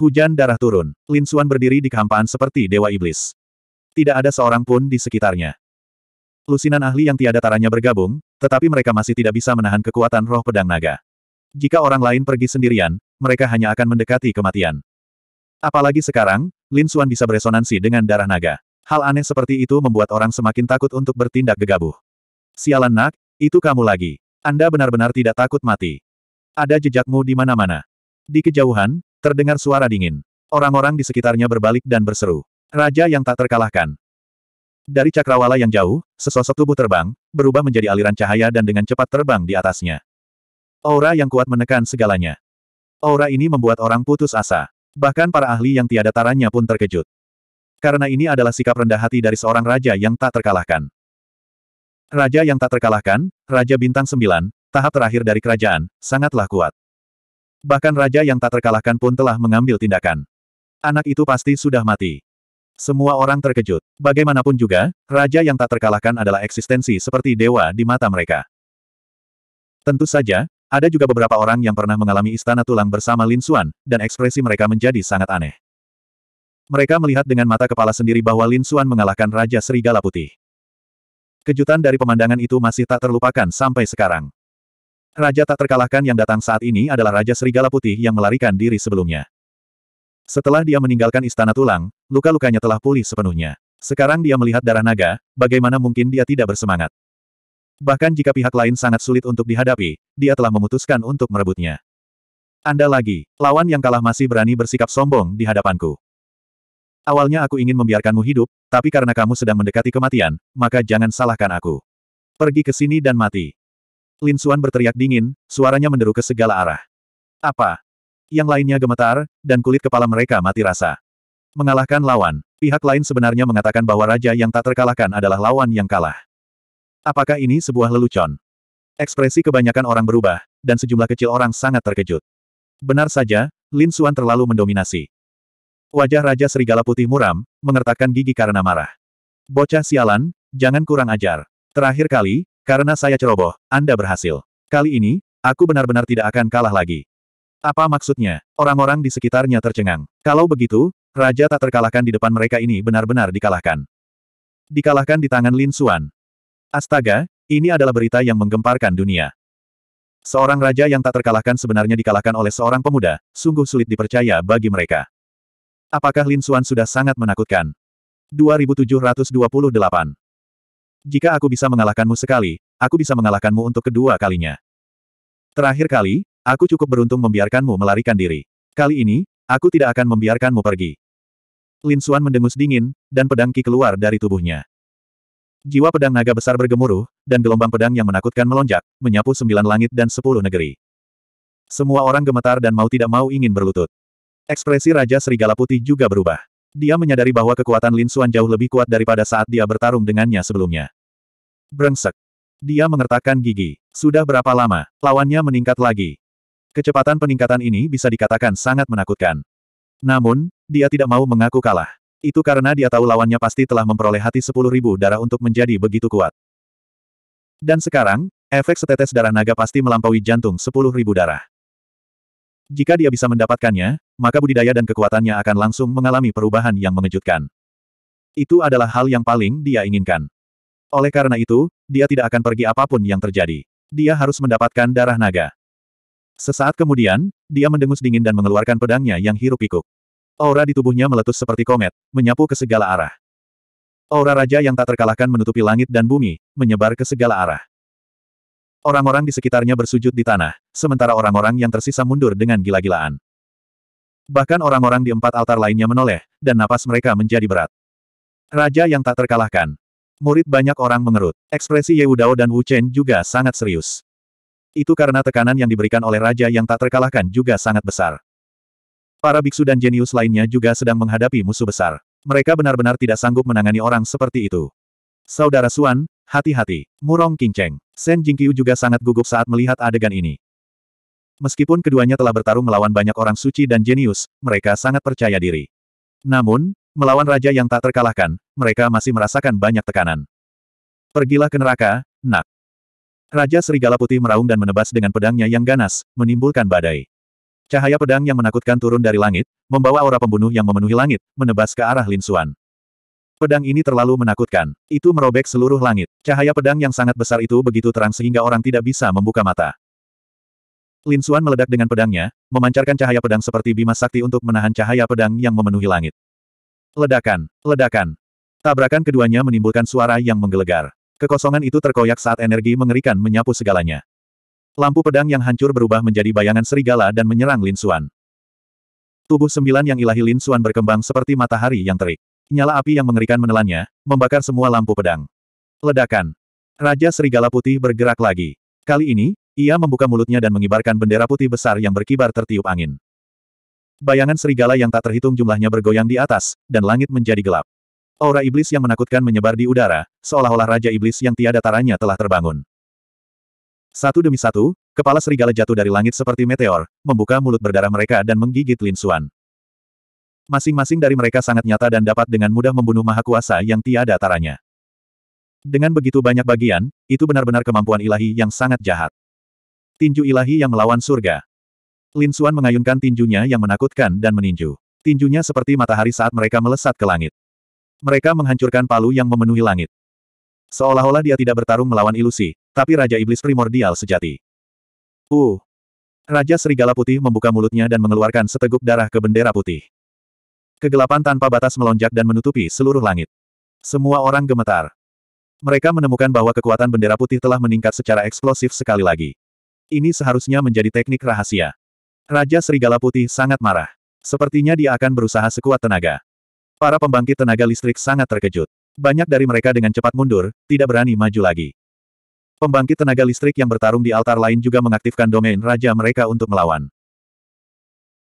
Hujan darah turun, Lin Suan berdiri di kehampaan seperti dewa iblis. Tidak ada seorang pun di sekitarnya. Lusinan ahli yang tiada taranya bergabung, tetapi mereka masih tidak bisa menahan kekuatan roh pedang naga. Jika orang lain pergi sendirian, mereka hanya akan mendekati kematian. Apalagi sekarang, Lin Xuan bisa beresonansi dengan darah naga. Hal aneh seperti itu membuat orang semakin takut untuk bertindak gegabah. Sialan nak, itu kamu lagi. Anda benar-benar tidak takut mati. Ada jejakmu di mana-mana. Di kejauhan, terdengar suara dingin. Orang-orang di sekitarnya berbalik dan berseru. Raja yang tak terkalahkan. Dari cakrawala yang jauh, sesosok tubuh terbang, berubah menjadi aliran cahaya dan dengan cepat terbang di atasnya. Aura yang kuat menekan segalanya. Aura ini membuat orang putus asa. Bahkan para ahli yang tiada taranya pun terkejut. Karena ini adalah sikap rendah hati dari seorang raja yang tak terkalahkan. Raja yang tak terkalahkan, Raja Bintang sembilan, tahap terakhir dari kerajaan, sangatlah kuat. Bahkan raja yang tak terkalahkan pun telah mengambil tindakan. Anak itu pasti sudah mati. Semua orang terkejut. Bagaimanapun juga, raja yang tak terkalahkan adalah eksistensi seperti dewa di mata mereka. Tentu saja, ada juga beberapa orang yang pernah mengalami istana tulang bersama Lin Xuan, dan ekspresi mereka menjadi sangat aneh. Mereka melihat dengan mata kepala sendiri bahwa Lin Xuan mengalahkan Raja Serigala Putih. Kejutan dari pemandangan itu masih tak terlupakan sampai sekarang. Raja tak terkalahkan yang datang saat ini adalah Raja Serigala Putih yang melarikan diri sebelumnya. Setelah dia meninggalkan istana tulang, luka-lukanya telah pulih sepenuhnya. Sekarang dia melihat darah naga, bagaimana mungkin dia tidak bersemangat. Bahkan jika pihak lain sangat sulit untuk dihadapi, dia telah memutuskan untuk merebutnya. Anda lagi, lawan yang kalah masih berani bersikap sombong di hadapanku. Awalnya aku ingin membiarkanmu hidup, tapi karena kamu sedang mendekati kematian, maka jangan salahkan aku. Pergi ke sini dan mati. Lin Suan berteriak dingin, suaranya menderu ke segala arah. Apa? Yang lainnya gemetar, dan kulit kepala mereka mati rasa. Mengalahkan lawan. Pihak lain sebenarnya mengatakan bahwa raja yang tak terkalahkan adalah lawan yang kalah. Apakah ini sebuah lelucon? Ekspresi kebanyakan orang berubah, dan sejumlah kecil orang sangat terkejut. Benar saja, Lin Xuan terlalu mendominasi. Wajah Raja Serigala Putih muram, mengertakkan gigi karena marah. Bocah sialan, jangan kurang ajar. Terakhir kali, karena saya ceroboh, Anda berhasil. Kali ini, aku benar-benar tidak akan kalah lagi. Apa maksudnya? Orang-orang di sekitarnya tercengang. Kalau begitu, Raja tak terkalahkan di depan mereka ini benar-benar dikalahkan. Dikalahkan di tangan Lin Xuan, Astaga, ini adalah berita yang menggemparkan dunia. Seorang raja yang tak terkalahkan sebenarnya dikalahkan oleh seorang pemuda, sungguh sulit dipercaya bagi mereka. Apakah Lin Xuan sudah sangat menakutkan? 2728 Jika aku bisa mengalahkanmu sekali, aku bisa mengalahkanmu untuk kedua kalinya. Terakhir kali, aku cukup beruntung membiarkanmu melarikan diri. Kali ini, aku tidak akan membiarkanmu pergi. Lin Xuan mendengus dingin, dan pedang Ki keluar dari tubuhnya. Jiwa pedang naga besar bergemuruh, dan gelombang pedang yang menakutkan melonjak, menyapu sembilan langit dan sepuluh negeri. Semua orang gemetar dan mau tidak mau ingin berlutut. Ekspresi Raja Serigala Putih juga berubah. Dia menyadari bahwa kekuatan Lin suan jauh lebih kuat daripada saat dia bertarung dengannya sebelumnya. Brengsek. Dia mengertakkan gigi. Sudah berapa lama, lawannya meningkat lagi. Kecepatan peningkatan ini bisa dikatakan sangat menakutkan. Namun, dia tidak mau mengaku kalah. Itu karena dia tahu lawannya pasti telah memperoleh hati sepuluh ribu darah untuk menjadi begitu kuat. Dan sekarang, efek setetes darah naga pasti melampaui jantung sepuluh ribu darah. Jika dia bisa mendapatkannya, maka budidaya dan kekuatannya akan langsung mengalami perubahan yang mengejutkan. Itu adalah hal yang paling dia inginkan. Oleh karena itu, dia tidak akan pergi apapun yang terjadi. Dia harus mendapatkan darah naga. Sesaat kemudian, dia mendengus dingin dan mengeluarkan pedangnya yang hirup pikuk. Aura di tubuhnya meletus seperti komet, menyapu ke segala arah. Aura raja yang tak terkalahkan menutupi langit dan bumi, menyebar ke segala arah. Orang-orang di sekitarnya bersujud di tanah, sementara orang-orang yang tersisa mundur dengan gila-gilaan. Bahkan orang-orang di empat altar lainnya menoleh, dan napas mereka menjadi berat. Raja yang tak terkalahkan. Murid banyak orang mengerut. Ekspresi Ye Wudao dan Wu Chen juga sangat serius. Itu karena tekanan yang diberikan oleh raja yang tak terkalahkan juga sangat besar. Para biksu dan jenius lainnya juga sedang menghadapi musuh besar. Mereka benar-benar tidak sanggup menangani orang seperti itu. Saudara Suan, hati-hati. Murong Qingcheng. Shen Jingqiu juga sangat gugup saat melihat adegan ini. Meskipun keduanya telah bertarung melawan banyak orang suci dan jenius, mereka sangat percaya diri. Namun, melawan raja yang tak terkalahkan, mereka masih merasakan banyak tekanan. Pergilah ke neraka, nak. Raja Serigala Putih meraung dan menebas dengan pedangnya yang ganas, menimbulkan badai. Cahaya pedang yang menakutkan turun dari langit, membawa aura pembunuh yang memenuhi langit, menebas ke arah Lin Xuan. Pedang ini terlalu menakutkan. Itu merobek seluruh langit. Cahaya pedang yang sangat besar itu begitu terang sehingga orang tidak bisa membuka mata. Lin Xuan meledak dengan pedangnya, memancarkan cahaya pedang seperti bima sakti untuk menahan cahaya pedang yang memenuhi langit. Ledakan, ledakan. Tabrakan keduanya menimbulkan suara yang menggelegar. Kekosongan itu terkoyak saat energi mengerikan menyapu segalanya. Lampu pedang yang hancur berubah menjadi bayangan serigala dan menyerang Lin Xuan. Tubuh sembilan yang ilahi Lin Xuan berkembang seperti matahari yang terik. Nyala api yang mengerikan menelannya, membakar semua lampu pedang. Ledakan. Raja Serigala Putih bergerak lagi. Kali ini, ia membuka mulutnya dan mengibarkan bendera putih besar yang berkibar tertiup angin. Bayangan serigala yang tak terhitung jumlahnya bergoyang di atas, dan langit menjadi gelap. Aura iblis yang menakutkan menyebar di udara, seolah-olah Raja Iblis yang tiada taranya telah terbangun. Satu demi satu, kepala serigala jatuh dari langit seperti meteor, membuka mulut berdarah mereka dan menggigit Lin Xuan. Masing-masing dari mereka sangat nyata dan dapat dengan mudah membunuh maha kuasa yang tiada taranya. Dengan begitu banyak bagian, itu benar-benar kemampuan ilahi yang sangat jahat. Tinju ilahi yang melawan surga. Lin Xuan mengayunkan tinjunya yang menakutkan dan meninju. Tinjunya seperti matahari saat mereka melesat ke langit. Mereka menghancurkan palu yang memenuhi langit. Seolah-olah dia tidak bertarung melawan ilusi, tapi Raja Iblis primordial sejati. Uh! Raja Serigala Putih membuka mulutnya dan mengeluarkan seteguk darah ke bendera putih. Kegelapan tanpa batas melonjak dan menutupi seluruh langit. Semua orang gemetar. Mereka menemukan bahwa kekuatan bendera putih telah meningkat secara eksplosif sekali lagi. Ini seharusnya menjadi teknik rahasia. Raja Serigala Putih sangat marah. Sepertinya dia akan berusaha sekuat tenaga. Para pembangkit tenaga listrik sangat terkejut. Banyak dari mereka dengan cepat mundur, tidak berani maju lagi. Pembangkit tenaga listrik yang bertarung di altar lain juga mengaktifkan domain raja mereka untuk melawan.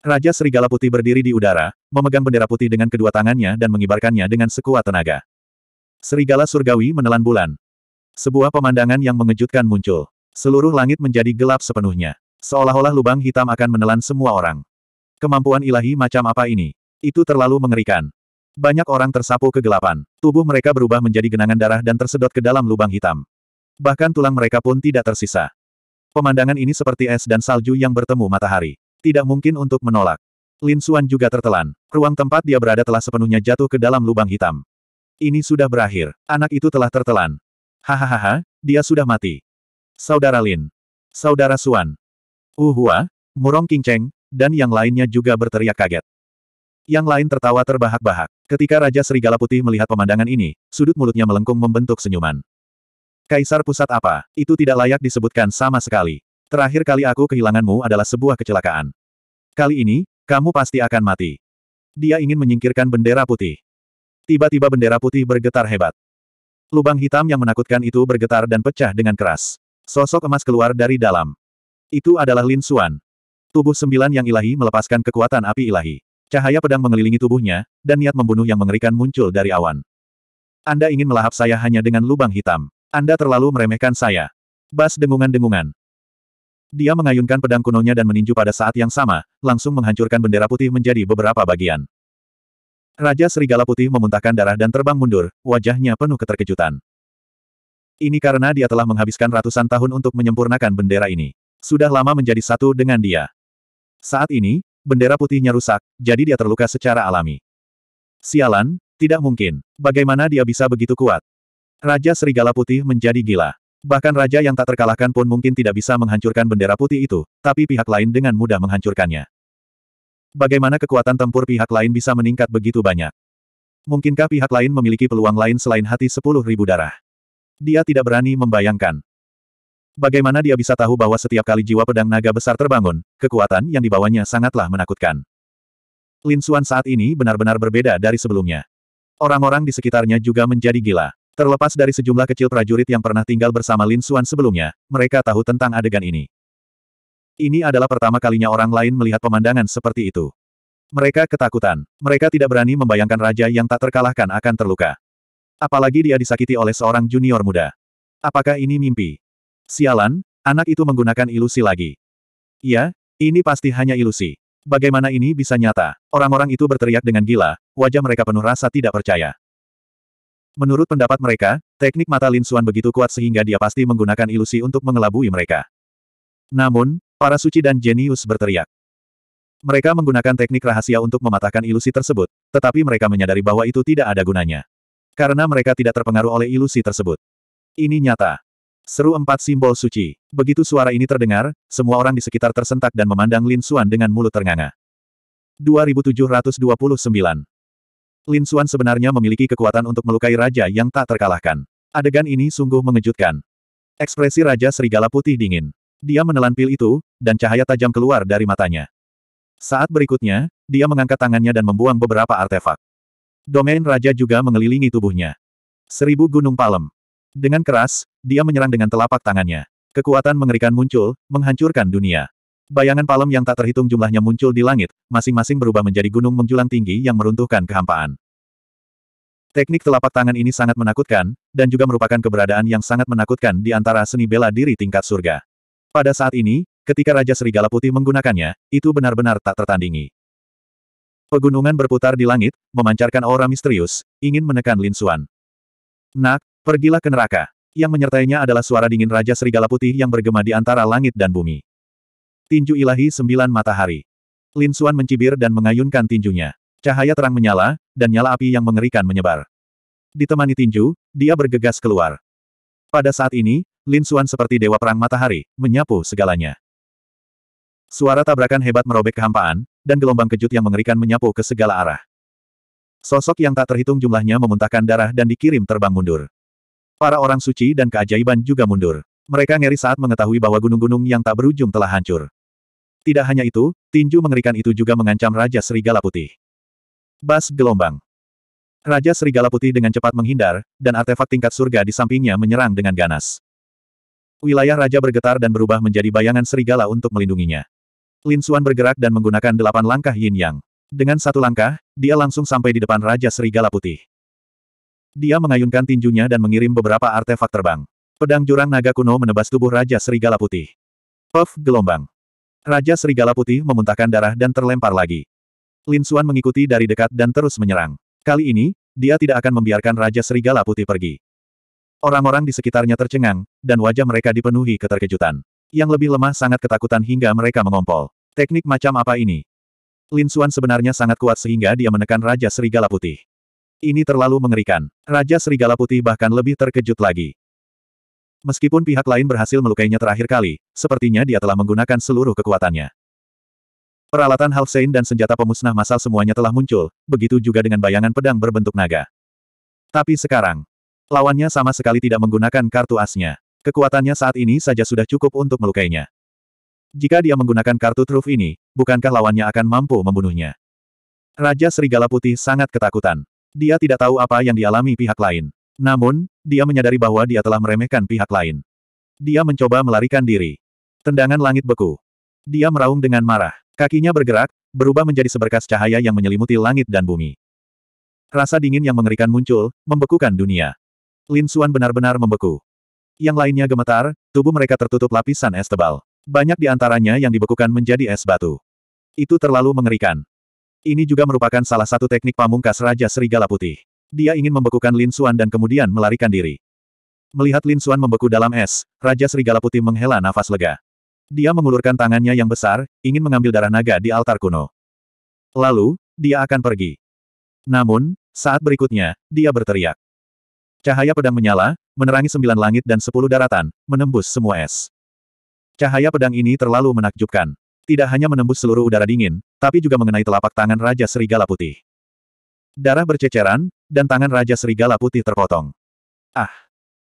Raja Serigala Putih berdiri di udara, memegang bendera putih dengan kedua tangannya dan mengibarkannya dengan sekuat tenaga. Serigala surgawi menelan bulan. Sebuah pemandangan yang mengejutkan muncul. Seluruh langit menjadi gelap sepenuhnya. Seolah-olah lubang hitam akan menelan semua orang. Kemampuan ilahi macam apa ini? Itu terlalu mengerikan. Banyak orang tersapu kegelapan. Tubuh mereka berubah menjadi genangan darah dan tersedot ke dalam lubang hitam. Bahkan tulang mereka pun tidak tersisa. Pemandangan ini seperti es dan salju yang bertemu matahari. Tidak mungkin untuk menolak. Lin Suan juga tertelan. Ruang tempat dia berada telah sepenuhnya jatuh ke dalam lubang hitam. Ini sudah berakhir. Anak itu telah tertelan. Hahaha, dia sudah mati. Saudara Lin. Saudara Suan. Uhua, Murong Cheng, dan yang lainnya juga berteriak kaget. Yang lain tertawa terbahak-bahak. Ketika Raja Serigala Putih melihat pemandangan ini, sudut mulutnya melengkung membentuk senyuman. Kaisar pusat apa? Itu tidak layak disebutkan sama sekali. Terakhir kali aku kehilanganmu adalah sebuah kecelakaan. Kali ini, kamu pasti akan mati. Dia ingin menyingkirkan bendera putih. Tiba-tiba bendera putih bergetar hebat. Lubang hitam yang menakutkan itu bergetar dan pecah dengan keras. Sosok emas keluar dari dalam. Itu adalah Lin Suan. Tubuh sembilan yang ilahi melepaskan kekuatan api ilahi. Cahaya pedang mengelilingi tubuhnya, dan niat membunuh yang mengerikan muncul dari awan. Anda ingin melahap saya hanya dengan lubang hitam. Anda terlalu meremehkan saya. Bas dengungan-dengungan. Dia mengayunkan pedang kunonya dan meninju pada saat yang sama, langsung menghancurkan bendera putih menjadi beberapa bagian. Raja Serigala Putih memuntahkan darah dan terbang mundur, wajahnya penuh keterkejutan. Ini karena dia telah menghabiskan ratusan tahun untuk menyempurnakan bendera ini. Sudah lama menjadi satu dengan dia. Saat ini, bendera putihnya rusak, jadi dia terluka secara alami. Sialan, tidak mungkin. Bagaimana dia bisa begitu kuat? Raja Serigala Putih menjadi gila. Bahkan raja yang tak terkalahkan pun mungkin tidak bisa menghancurkan bendera putih itu, tapi pihak lain dengan mudah menghancurkannya. Bagaimana kekuatan tempur pihak lain bisa meningkat begitu banyak? Mungkinkah pihak lain memiliki peluang lain selain hati sepuluh ribu darah? Dia tidak berani membayangkan. Bagaimana dia bisa tahu bahwa setiap kali jiwa pedang naga besar terbangun, kekuatan yang dibawanya sangatlah menakutkan. Lin Xuan saat ini benar-benar berbeda dari sebelumnya. Orang-orang di sekitarnya juga menjadi gila. Terlepas dari sejumlah kecil prajurit yang pernah tinggal bersama Lin Xuan sebelumnya, mereka tahu tentang adegan ini. Ini adalah pertama kalinya orang lain melihat pemandangan seperti itu. Mereka ketakutan. Mereka tidak berani membayangkan raja yang tak terkalahkan akan terluka. Apalagi dia disakiti oleh seorang junior muda. Apakah ini mimpi? Sialan, anak itu menggunakan ilusi lagi. Iya, ini pasti hanya ilusi. Bagaimana ini bisa nyata? Orang-orang itu berteriak dengan gila, wajah mereka penuh rasa tidak percaya. Menurut pendapat mereka, teknik mata Lin Suan begitu kuat sehingga dia pasti menggunakan ilusi untuk mengelabui mereka. Namun, para suci dan jenius berteriak. Mereka menggunakan teknik rahasia untuk mematahkan ilusi tersebut, tetapi mereka menyadari bahwa itu tidak ada gunanya. Karena mereka tidak terpengaruh oleh ilusi tersebut. Ini nyata. Seru empat simbol suci. Begitu suara ini terdengar, semua orang di sekitar tersentak dan memandang Lin Xuan dengan mulut ternganga. 2729 Lin Xuan sebenarnya memiliki kekuatan untuk melukai raja yang tak terkalahkan. Adegan ini sungguh mengejutkan. Ekspresi Raja Serigala Putih dingin. Dia menelan pil itu, dan cahaya tajam keluar dari matanya. Saat berikutnya, dia mengangkat tangannya dan membuang beberapa artefak. Domain Raja juga mengelilingi tubuhnya. Seribu Gunung Palem. Dengan keras, dia menyerang dengan telapak tangannya. Kekuatan mengerikan muncul, menghancurkan dunia. Bayangan palem yang tak terhitung jumlahnya muncul di langit, masing-masing berubah menjadi gunung menjulang tinggi yang meruntuhkan kehampaan. Teknik telapak tangan ini sangat menakutkan, dan juga merupakan keberadaan yang sangat menakutkan di antara seni bela diri tingkat surga. Pada saat ini, ketika Raja Serigala Putih menggunakannya, itu benar-benar tak tertandingi. Pegunungan berputar di langit, memancarkan aura misterius, ingin menekan Lin Suan. Nak, pergilah ke neraka. Yang menyertainya adalah suara dingin Raja Serigala Putih yang bergema di antara langit dan bumi. Tinju ilahi sembilan matahari. Lin Xuan mencibir dan mengayunkan tinjunya. Cahaya terang menyala, dan nyala api yang mengerikan menyebar. Ditemani tinju, dia bergegas keluar. Pada saat ini, Lin Xuan seperti dewa perang matahari, menyapu segalanya. Suara tabrakan hebat merobek kehampaan, dan gelombang kejut yang mengerikan menyapu ke segala arah. Sosok yang tak terhitung jumlahnya memuntahkan darah dan dikirim terbang mundur. Para orang suci dan keajaiban juga mundur. Mereka ngeri saat mengetahui bahwa gunung-gunung yang tak berujung telah hancur. Tidak hanya itu, tinju mengerikan itu juga mengancam Raja Serigala Putih. Bas gelombang. Raja Serigala Putih dengan cepat menghindar, dan artefak tingkat surga di sampingnya menyerang dengan ganas. Wilayah Raja bergetar dan berubah menjadi bayangan serigala untuk melindunginya. Lin Xuan bergerak dan menggunakan delapan langkah yin yang. Dengan satu langkah, dia langsung sampai di depan Raja Serigala Putih. Dia mengayunkan tinjunya dan mengirim beberapa artefak terbang. Pedang jurang naga kuno menebas tubuh Raja Serigala Putih. Puff gelombang. Raja Serigala Putih memuntahkan darah dan terlempar lagi. Lin Xuan mengikuti dari dekat dan terus menyerang. Kali ini, dia tidak akan membiarkan Raja Serigala Putih pergi. Orang-orang di sekitarnya tercengang, dan wajah mereka dipenuhi keterkejutan. Yang lebih lemah sangat ketakutan hingga mereka mengompol. Teknik macam apa ini? Lin Xuan sebenarnya sangat kuat sehingga dia menekan Raja Serigala Putih. Ini terlalu mengerikan. Raja Serigala Putih bahkan lebih terkejut lagi. Meskipun pihak lain berhasil melukainya terakhir kali, sepertinya dia telah menggunakan seluruh kekuatannya. Peralatan Halfsein dan senjata pemusnah massal semuanya telah muncul, begitu juga dengan bayangan pedang berbentuk naga. Tapi sekarang, lawannya sama sekali tidak menggunakan kartu asnya. Kekuatannya saat ini saja sudah cukup untuk melukainya. Jika dia menggunakan kartu truf ini, bukankah lawannya akan mampu membunuhnya? Raja Serigala Putih sangat ketakutan. Dia tidak tahu apa yang dialami pihak lain. Namun, dia menyadari bahwa dia telah meremehkan pihak lain. Dia mencoba melarikan diri. Tendangan langit beku. Dia meraung dengan marah. Kakinya bergerak, berubah menjadi seberkas cahaya yang menyelimuti langit dan bumi. Rasa dingin yang mengerikan muncul, membekukan dunia. Lin Suan benar-benar membeku. Yang lainnya gemetar, tubuh mereka tertutup lapisan es tebal. Banyak di antaranya yang dibekukan menjadi es batu. Itu terlalu mengerikan. Ini juga merupakan salah satu teknik pamungkas Raja Serigala Putih. Dia ingin membekukan Lin Xuan dan kemudian melarikan diri. Melihat Lin Xuan membeku dalam es, Raja Serigala Putih menghela nafas lega. Dia mengulurkan tangannya yang besar, ingin mengambil darah naga di altar kuno. Lalu, dia akan pergi. Namun, saat berikutnya, dia berteriak. Cahaya pedang menyala, menerangi sembilan langit dan sepuluh daratan, menembus semua es. Cahaya pedang ini terlalu menakjubkan. Tidak hanya menembus seluruh udara dingin, tapi juga mengenai telapak tangan Raja Serigala Putih. Darah berceceran, dan tangan Raja Serigala Putih terpotong. Ah!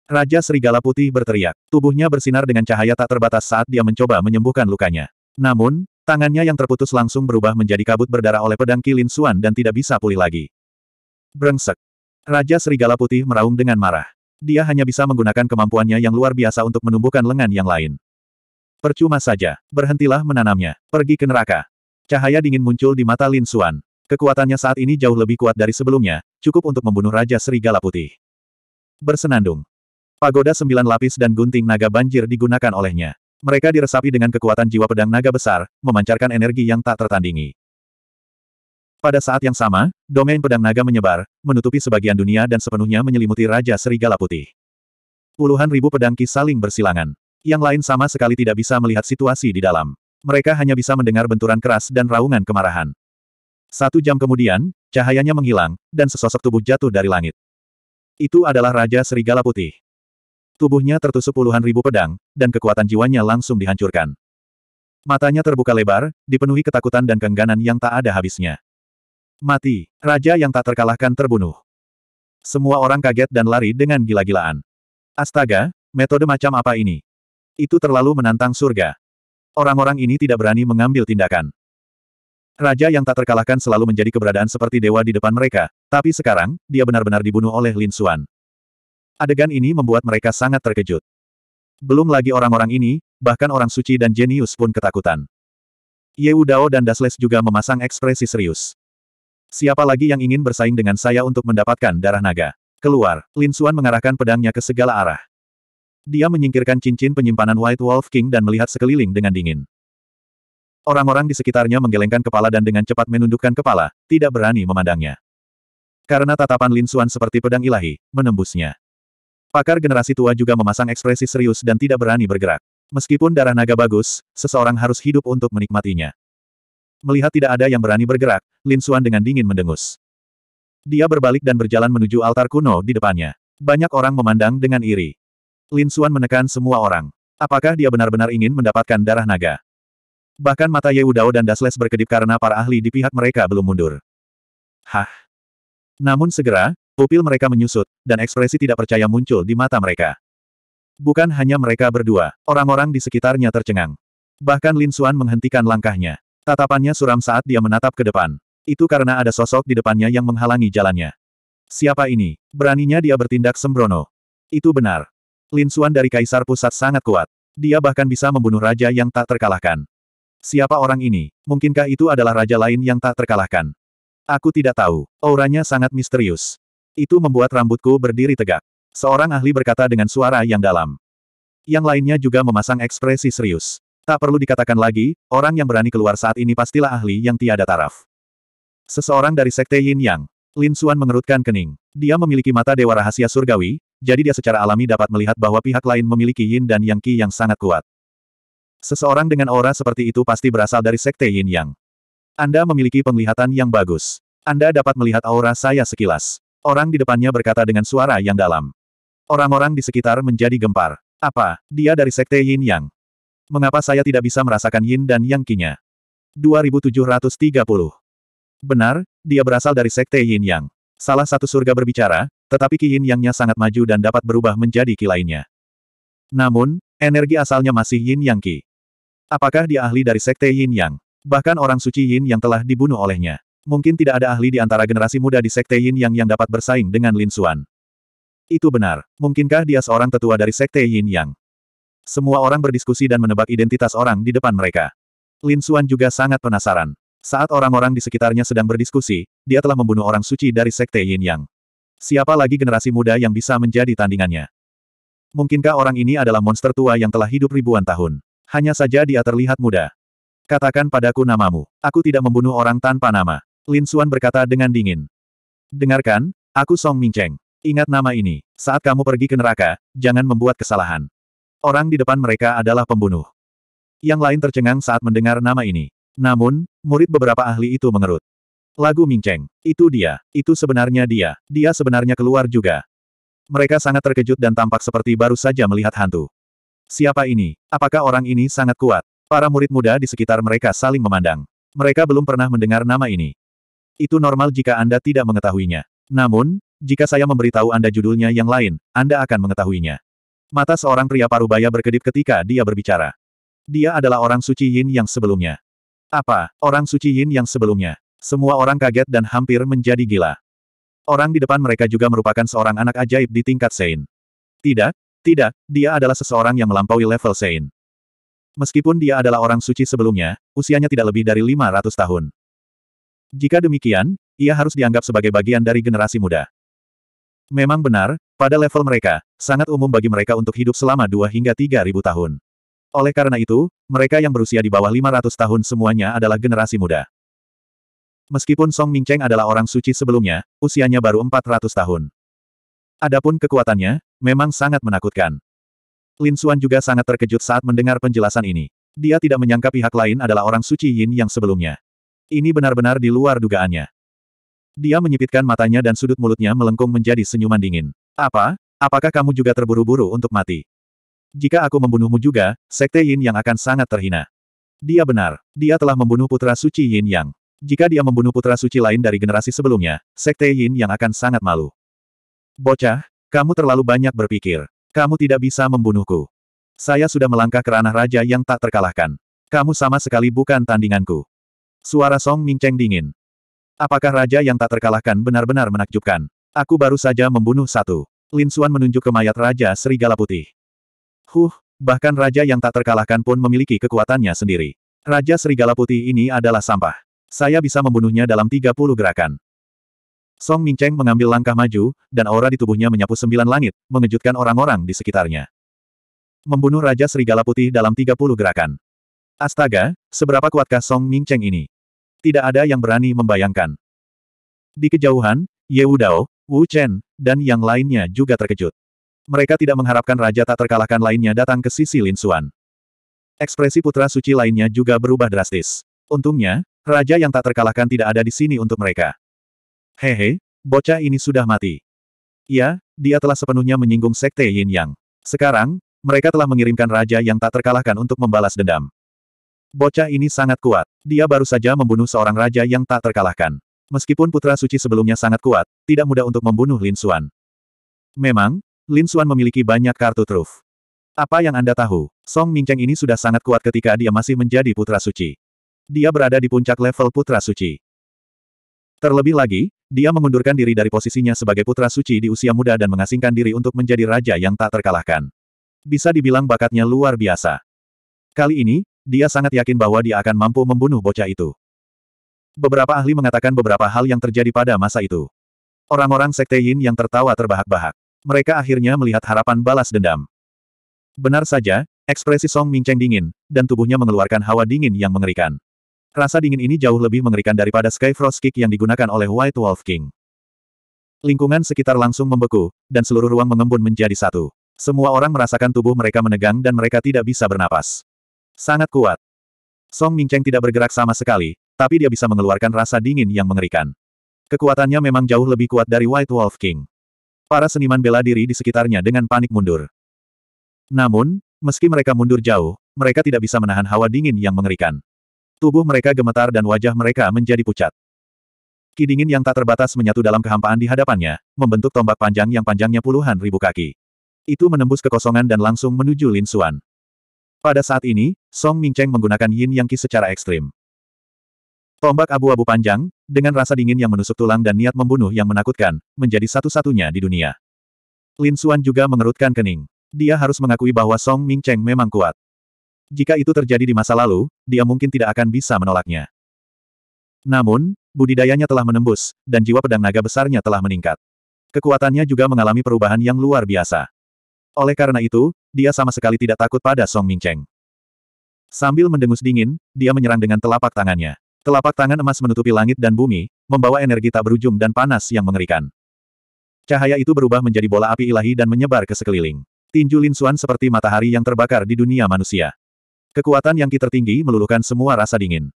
Raja Serigala Putih berteriak. Tubuhnya bersinar dengan cahaya tak terbatas saat dia mencoba menyembuhkan lukanya. Namun, tangannya yang terputus langsung berubah menjadi kabut berdarah oleh pedang Kilin Suan dan tidak bisa pulih lagi. Brengsek! Raja Serigala Putih meraung dengan marah. Dia hanya bisa menggunakan kemampuannya yang luar biasa untuk menumbuhkan lengan yang lain. Percuma saja, berhentilah menanamnya, pergi ke neraka. Cahaya dingin muncul di mata Lin Xuan. Kekuatannya saat ini jauh lebih kuat dari sebelumnya, cukup untuk membunuh Raja Serigala Putih. Bersenandung. Pagoda sembilan lapis dan gunting naga banjir digunakan olehnya. Mereka diresapi dengan kekuatan jiwa pedang naga besar, memancarkan energi yang tak tertandingi. Pada saat yang sama, domain pedang naga menyebar, menutupi sebagian dunia dan sepenuhnya menyelimuti Raja Serigala Putih. Puluhan ribu pedang kis saling bersilangan. Yang lain sama sekali tidak bisa melihat situasi di dalam mereka hanya bisa mendengar benturan keras dan raungan kemarahan. Satu jam kemudian, cahayanya menghilang, dan sesosok tubuh jatuh dari langit. Itu adalah Raja Serigala Putih. Tubuhnya tertusuk puluhan ribu pedang, dan kekuatan jiwanya langsung dihancurkan. Matanya terbuka lebar, dipenuhi ketakutan dan keengganan yang tak ada habisnya. Mati, raja yang tak terkalahkan terbunuh. Semua orang kaget dan lari dengan gila-gilaan. Astaga, metode macam apa ini? Itu terlalu menantang surga. Orang-orang ini tidak berani mengambil tindakan. Raja yang tak terkalahkan selalu menjadi keberadaan seperti dewa di depan mereka, tapi sekarang, dia benar-benar dibunuh oleh Lin Xuan. Adegan ini membuat mereka sangat terkejut. Belum lagi orang-orang ini, bahkan orang suci dan jenius pun ketakutan. Ye Udao dan Dasles juga memasang ekspresi serius. Siapa lagi yang ingin bersaing dengan saya untuk mendapatkan darah naga? Keluar, Lin Xuan mengarahkan pedangnya ke segala arah. Dia menyingkirkan cincin penyimpanan White Wolf King dan melihat sekeliling dengan dingin. Orang-orang di sekitarnya menggelengkan kepala dan dengan cepat menundukkan kepala, tidak berani memandangnya. Karena tatapan Lin Xuan seperti pedang ilahi, menembusnya. Pakar generasi tua juga memasang ekspresi serius dan tidak berani bergerak. Meskipun darah naga bagus, seseorang harus hidup untuk menikmatinya. Melihat tidak ada yang berani bergerak, Lin Xuan dengan dingin mendengus. Dia berbalik dan berjalan menuju altar kuno di depannya. Banyak orang memandang dengan iri. Lin Suan menekan semua orang. Apakah dia benar-benar ingin mendapatkan darah naga? Bahkan mata Ye Udao dan Dasles berkedip karena para ahli di pihak mereka belum mundur. Hah? Namun segera, pupil mereka menyusut, dan ekspresi tidak percaya muncul di mata mereka. Bukan hanya mereka berdua, orang-orang di sekitarnya tercengang. Bahkan Lin Suan menghentikan langkahnya. Tatapannya suram saat dia menatap ke depan. Itu karena ada sosok di depannya yang menghalangi jalannya. Siapa ini? Beraninya dia bertindak sembrono. Itu benar. Lin Suan dari Kaisar Pusat sangat kuat. Dia bahkan bisa membunuh raja yang tak terkalahkan. Siapa orang ini? Mungkinkah itu adalah raja lain yang tak terkalahkan? Aku tidak tahu. Auranya sangat misterius. Itu membuat rambutku berdiri tegak. Seorang ahli berkata dengan suara yang dalam. Yang lainnya juga memasang ekspresi serius. Tak perlu dikatakan lagi, orang yang berani keluar saat ini pastilah ahli yang tiada taraf. Seseorang dari Sekte Yin Yang. Lin Suan mengerutkan kening. Dia memiliki mata dewa rahasia surgawi, jadi dia secara alami dapat melihat bahwa pihak lain memiliki yin dan yang qi yang sangat kuat. Seseorang dengan aura seperti itu pasti berasal dari sekte yin yang. Anda memiliki penglihatan yang bagus. Anda dapat melihat aura saya sekilas. Orang di depannya berkata dengan suara yang dalam. Orang-orang di sekitar menjadi gempar. Apa, dia dari sekte Yin Yang? Mengapa saya tidak bisa merasakan Yin dan Yang Qi-nya? 2730. Benar, dia berasal dari sekte Yin Yang. Salah satu surga berbicara, tetapi ki yin yangnya sangat maju dan dapat berubah menjadi ki lainnya. Namun, energi asalnya masih yin yang ki. Apakah dia ahli dari sekte yin yang? Bahkan orang suci yin yang telah dibunuh olehnya. Mungkin tidak ada ahli di antara generasi muda di sekte yin yang yang dapat bersaing dengan Lin Xuan. Itu benar. Mungkinkah dia seorang tetua dari sekte yin yang? Semua orang berdiskusi dan menebak identitas orang di depan mereka. Lin Xuan juga sangat penasaran. Saat orang-orang di sekitarnya sedang berdiskusi, dia telah membunuh orang suci dari Sekte Yin Yang. Siapa lagi generasi muda yang bisa menjadi tandingannya? Mungkinkah orang ini adalah monster tua yang telah hidup ribuan tahun? Hanya saja dia terlihat muda. Katakan padaku namamu. Aku tidak membunuh orang tanpa nama. Lin Xuan berkata dengan dingin. Dengarkan, aku Song Mingcheng. Ingat nama ini. Saat kamu pergi ke neraka, jangan membuat kesalahan. Orang di depan mereka adalah pembunuh. Yang lain tercengang saat mendengar nama ini. Namun, murid beberapa ahli itu mengerut. Lagu Mingcheng, Itu dia. Itu sebenarnya dia. Dia sebenarnya keluar juga. Mereka sangat terkejut dan tampak seperti baru saja melihat hantu. Siapa ini? Apakah orang ini sangat kuat? Para murid muda di sekitar mereka saling memandang. Mereka belum pernah mendengar nama ini. Itu normal jika Anda tidak mengetahuinya. Namun, jika saya memberitahu Anda judulnya yang lain, Anda akan mengetahuinya. Mata seorang pria parubaya berkedip ketika dia berbicara. Dia adalah orang suci Yin yang sebelumnya. Apa, orang suci Yin yang sebelumnya? Semua orang kaget dan hampir menjadi gila. Orang di depan mereka juga merupakan seorang anak ajaib di tingkat Sein. Tidak, tidak, dia adalah seseorang yang melampaui level Sein. Meskipun dia adalah orang suci sebelumnya, usianya tidak lebih dari 500 tahun. Jika demikian, ia harus dianggap sebagai bagian dari generasi muda. Memang benar, pada level mereka, sangat umum bagi mereka untuk hidup selama 2 hingga ribu tahun. Oleh karena itu, mereka yang berusia di bawah 500 tahun semuanya adalah generasi muda. Meskipun Song Mingcheng adalah orang suci sebelumnya, usianya baru 400 tahun. Adapun kekuatannya, memang sangat menakutkan. Lin Xuan juga sangat terkejut saat mendengar penjelasan ini. Dia tidak menyangka pihak lain adalah orang suci Yin yang sebelumnya. Ini benar-benar di luar dugaannya. Dia menyipitkan matanya dan sudut mulutnya melengkung menjadi senyuman dingin. Apa? Apakah kamu juga terburu-buru untuk mati? Jika aku membunuhmu juga, Sekte Yin yang akan sangat terhina. Dia benar. Dia telah membunuh putra suci Yin Yang. Jika dia membunuh putra suci lain dari generasi sebelumnya, Sekte Yin yang akan sangat malu. Bocah, kamu terlalu banyak berpikir. Kamu tidak bisa membunuhku. Saya sudah melangkah ke ranah raja yang tak terkalahkan. Kamu sama sekali bukan tandinganku. Suara Song Mingcheng dingin. Apakah raja yang tak terkalahkan benar-benar menakjubkan? Aku baru saja membunuh satu. Lin Xuan menunjuk ke mayat Raja Serigala Putih. Huh, bahkan raja yang tak terkalahkan pun memiliki kekuatannya sendiri. Raja Serigala Putih ini adalah sampah. Saya bisa membunuhnya dalam 30 gerakan. Song Mingcheng mengambil langkah maju, dan aura di tubuhnya menyapu sembilan langit, mengejutkan orang-orang di sekitarnya. Membunuh Raja Serigala Putih dalam 30 gerakan. Astaga, seberapa kuatkah Song Mingcheng ini? Tidak ada yang berani membayangkan. Di kejauhan, Ye Wudao, Wu Chen, dan yang lainnya juga terkejut. Mereka tidak mengharapkan raja tak terkalahkan lainnya datang ke sisi Lin Xuan. Ekspresi putra suci lainnya juga berubah drastis. Untungnya, Raja yang tak terkalahkan tidak ada di sini untuk mereka. Hehe, bocah ini sudah mati. Ya, dia telah sepenuhnya menyinggung Sekte Yin Yang. Sekarang, mereka telah mengirimkan raja yang tak terkalahkan untuk membalas dendam. Bocah ini sangat kuat. Dia baru saja membunuh seorang raja yang tak terkalahkan. Meskipun putra suci sebelumnya sangat kuat, tidak mudah untuk membunuh Lin Xuan. Memang, Lin Xuan memiliki banyak kartu truf. Apa yang Anda tahu? Song Mingcheng ini sudah sangat kuat ketika dia masih menjadi putra suci. Dia berada di puncak level Putra Suci. Terlebih lagi, dia mengundurkan diri dari posisinya sebagai Putra Suci di usia muda dan mengasingkan diri untuk menjadi raja yang tak terkalahkan. Bisa dibilang bakatnya luar biasa. Kali ini, dia sangat yakin bahwa dia akan mampu membunuh bocah itu. Beberapa ahli mengatakan beberapa hal yang terjadi pada masa itu. Orang-orang sekte Yin yang tertawa terbahak-bahak. Mereka akhirnya melihat harapan balas dendam. Benar saja, ekspresi Song Mingcheng dingin, dan tubuhnya mengeluarkan hawa dingin yang mengerikan. Rasa dingin ini jauh lebih mengerikan daripada Sky Frost Kick yang digunakan oleh White Wolf King. Lingkungan sekitar langsung membeku, dan seluruh ruang mengembun menjadi satu. Semua orang merasakan tubuh mereka menegang dan mereka tidak bisa bernapas. Sangat kuat. Song Mingcheng tidak bergerak sama sekali, tapi dia bisa mengeluarkan rasa dingin yang mengerikan. Kekuatannya memang jauh lebih kuat dari White Wolf King. Para seniman bela diri di sekitarnya dengan panik mundur. Namun, meski mereka mundur jauh, mereka tidak bisa menahan hawa dingin yang mengerikan. Tubuh mereka gemetar dan wajah mereka menjadi pucat. Ki dingin yang tak terbatas menyatu dalam kehampaan di hadapannya, membentuk tombak panjang yang panjangnya puluhan ribu kaki. Itu menembus kekosongan dan langsung menuju Lin Xuan. Pada saat ini, Song Mingcheng menggunakan yin yang ki secara ekstrim. Tombak abu-abu panjang, dengan rasa dingin yang menusuk tulang dan niat membunuh yang menakutkan, menjadi satu-satunya di dunia. Lin Xuan juga mengerutkan kening. Dia harus mengakui bahwa Song Mingcheng memang kuat. Jika itu terjadi di masa lalu, dia mungkin tidak akan bisa menolaknya. Namun, budidayanya telah menembus, dan jiwa pedang naga besarnya telah meningkat. Kekuatannya juga mengalami perubahan yang luar biasa. Oleh karena itu, dia sama sekali tidak takut pada Song Mingcheng. Sambil mendengus dingin, dia menyerang dengan telapak tangannya. Telapak tangan emas menutupi langit dan bumi, membawa energi tak berujung dan panas yang mengerikan. Cahaya itu berubah menjadi bola api ilahi dan menyebar ke sekeliling. Tinju Lin Xuan seperti matahari yang terbakar di dunia manusia. Kekuatan yang ki tertinggi meluluhkan semua rasa dingin.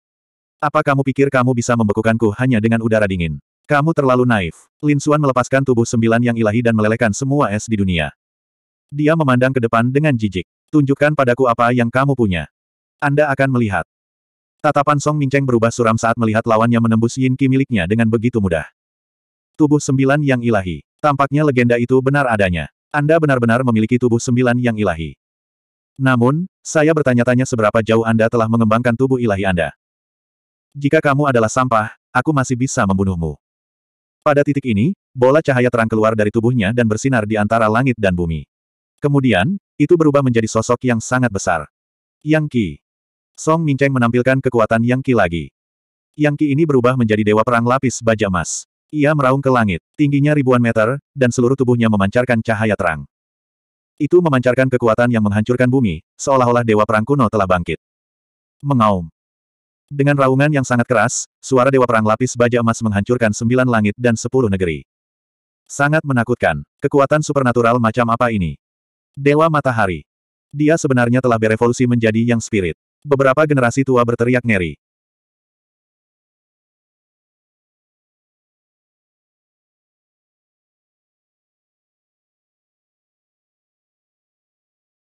Apa kamu pikir kamu bisa membekukanku hanya dengan udara dingin? Kamu terlalu naif. Lin Xuan melepaskan tubuh sembilan yang ilahi dan melelehkan semua es di dunia. Dia memandang ke depan dengan jijik. Tunjukkan padaku apa yang kamu punya. Anda akan melihat. Tatapan Song Mingcheng berubah suram saat melihat lawannya menembus yin ki miliknya dengan begitu mudah. Tubuh sembilan yang ilahi. Tampaknya legenda itu benar adanya. Anda benar-benar memiliki tubuh sembilan yang ilahi. Namun, saya bertanya-tanya seberapa jauh Anda telah mengembangkan tubuh ilahi Anda. Jika kamu adalah sampah, aku masih bisa membunuhmu. Pada titik ini, bola cahaya terang keluar dari tubuhnya dan bersinar di antara langit dan bumi. Kemudian, itu berubah menjadi sosok yang sangat besar. Yang Qi. Song Mingcheng menampilkan kekuatan Yang Qi lagi. Yang Qi ini berubah menjadi dewa perang lapis baja emas. Ia meraung ke langit, tingginya ribuan meter, dan seluruh tubuhnya memancarkan cahaya terang. Itu memancarkan kekuatan yang menghancurkan bumi, seolah-olah Dewa Perang kuno telah bangkit. Mengaum. Dengan raungan yang sangat keras, suara Dewa Perang lapis baja emas menghancurkan sembilan langit dan sepuluh negeri. Sangat menakutkan. Kekuatan supernatural macam apa ini? Dewa Matahari. Dia sebenarnya telah berevolusi menjadi yang spirit. Beberapa generasi tua berteriak ngeri.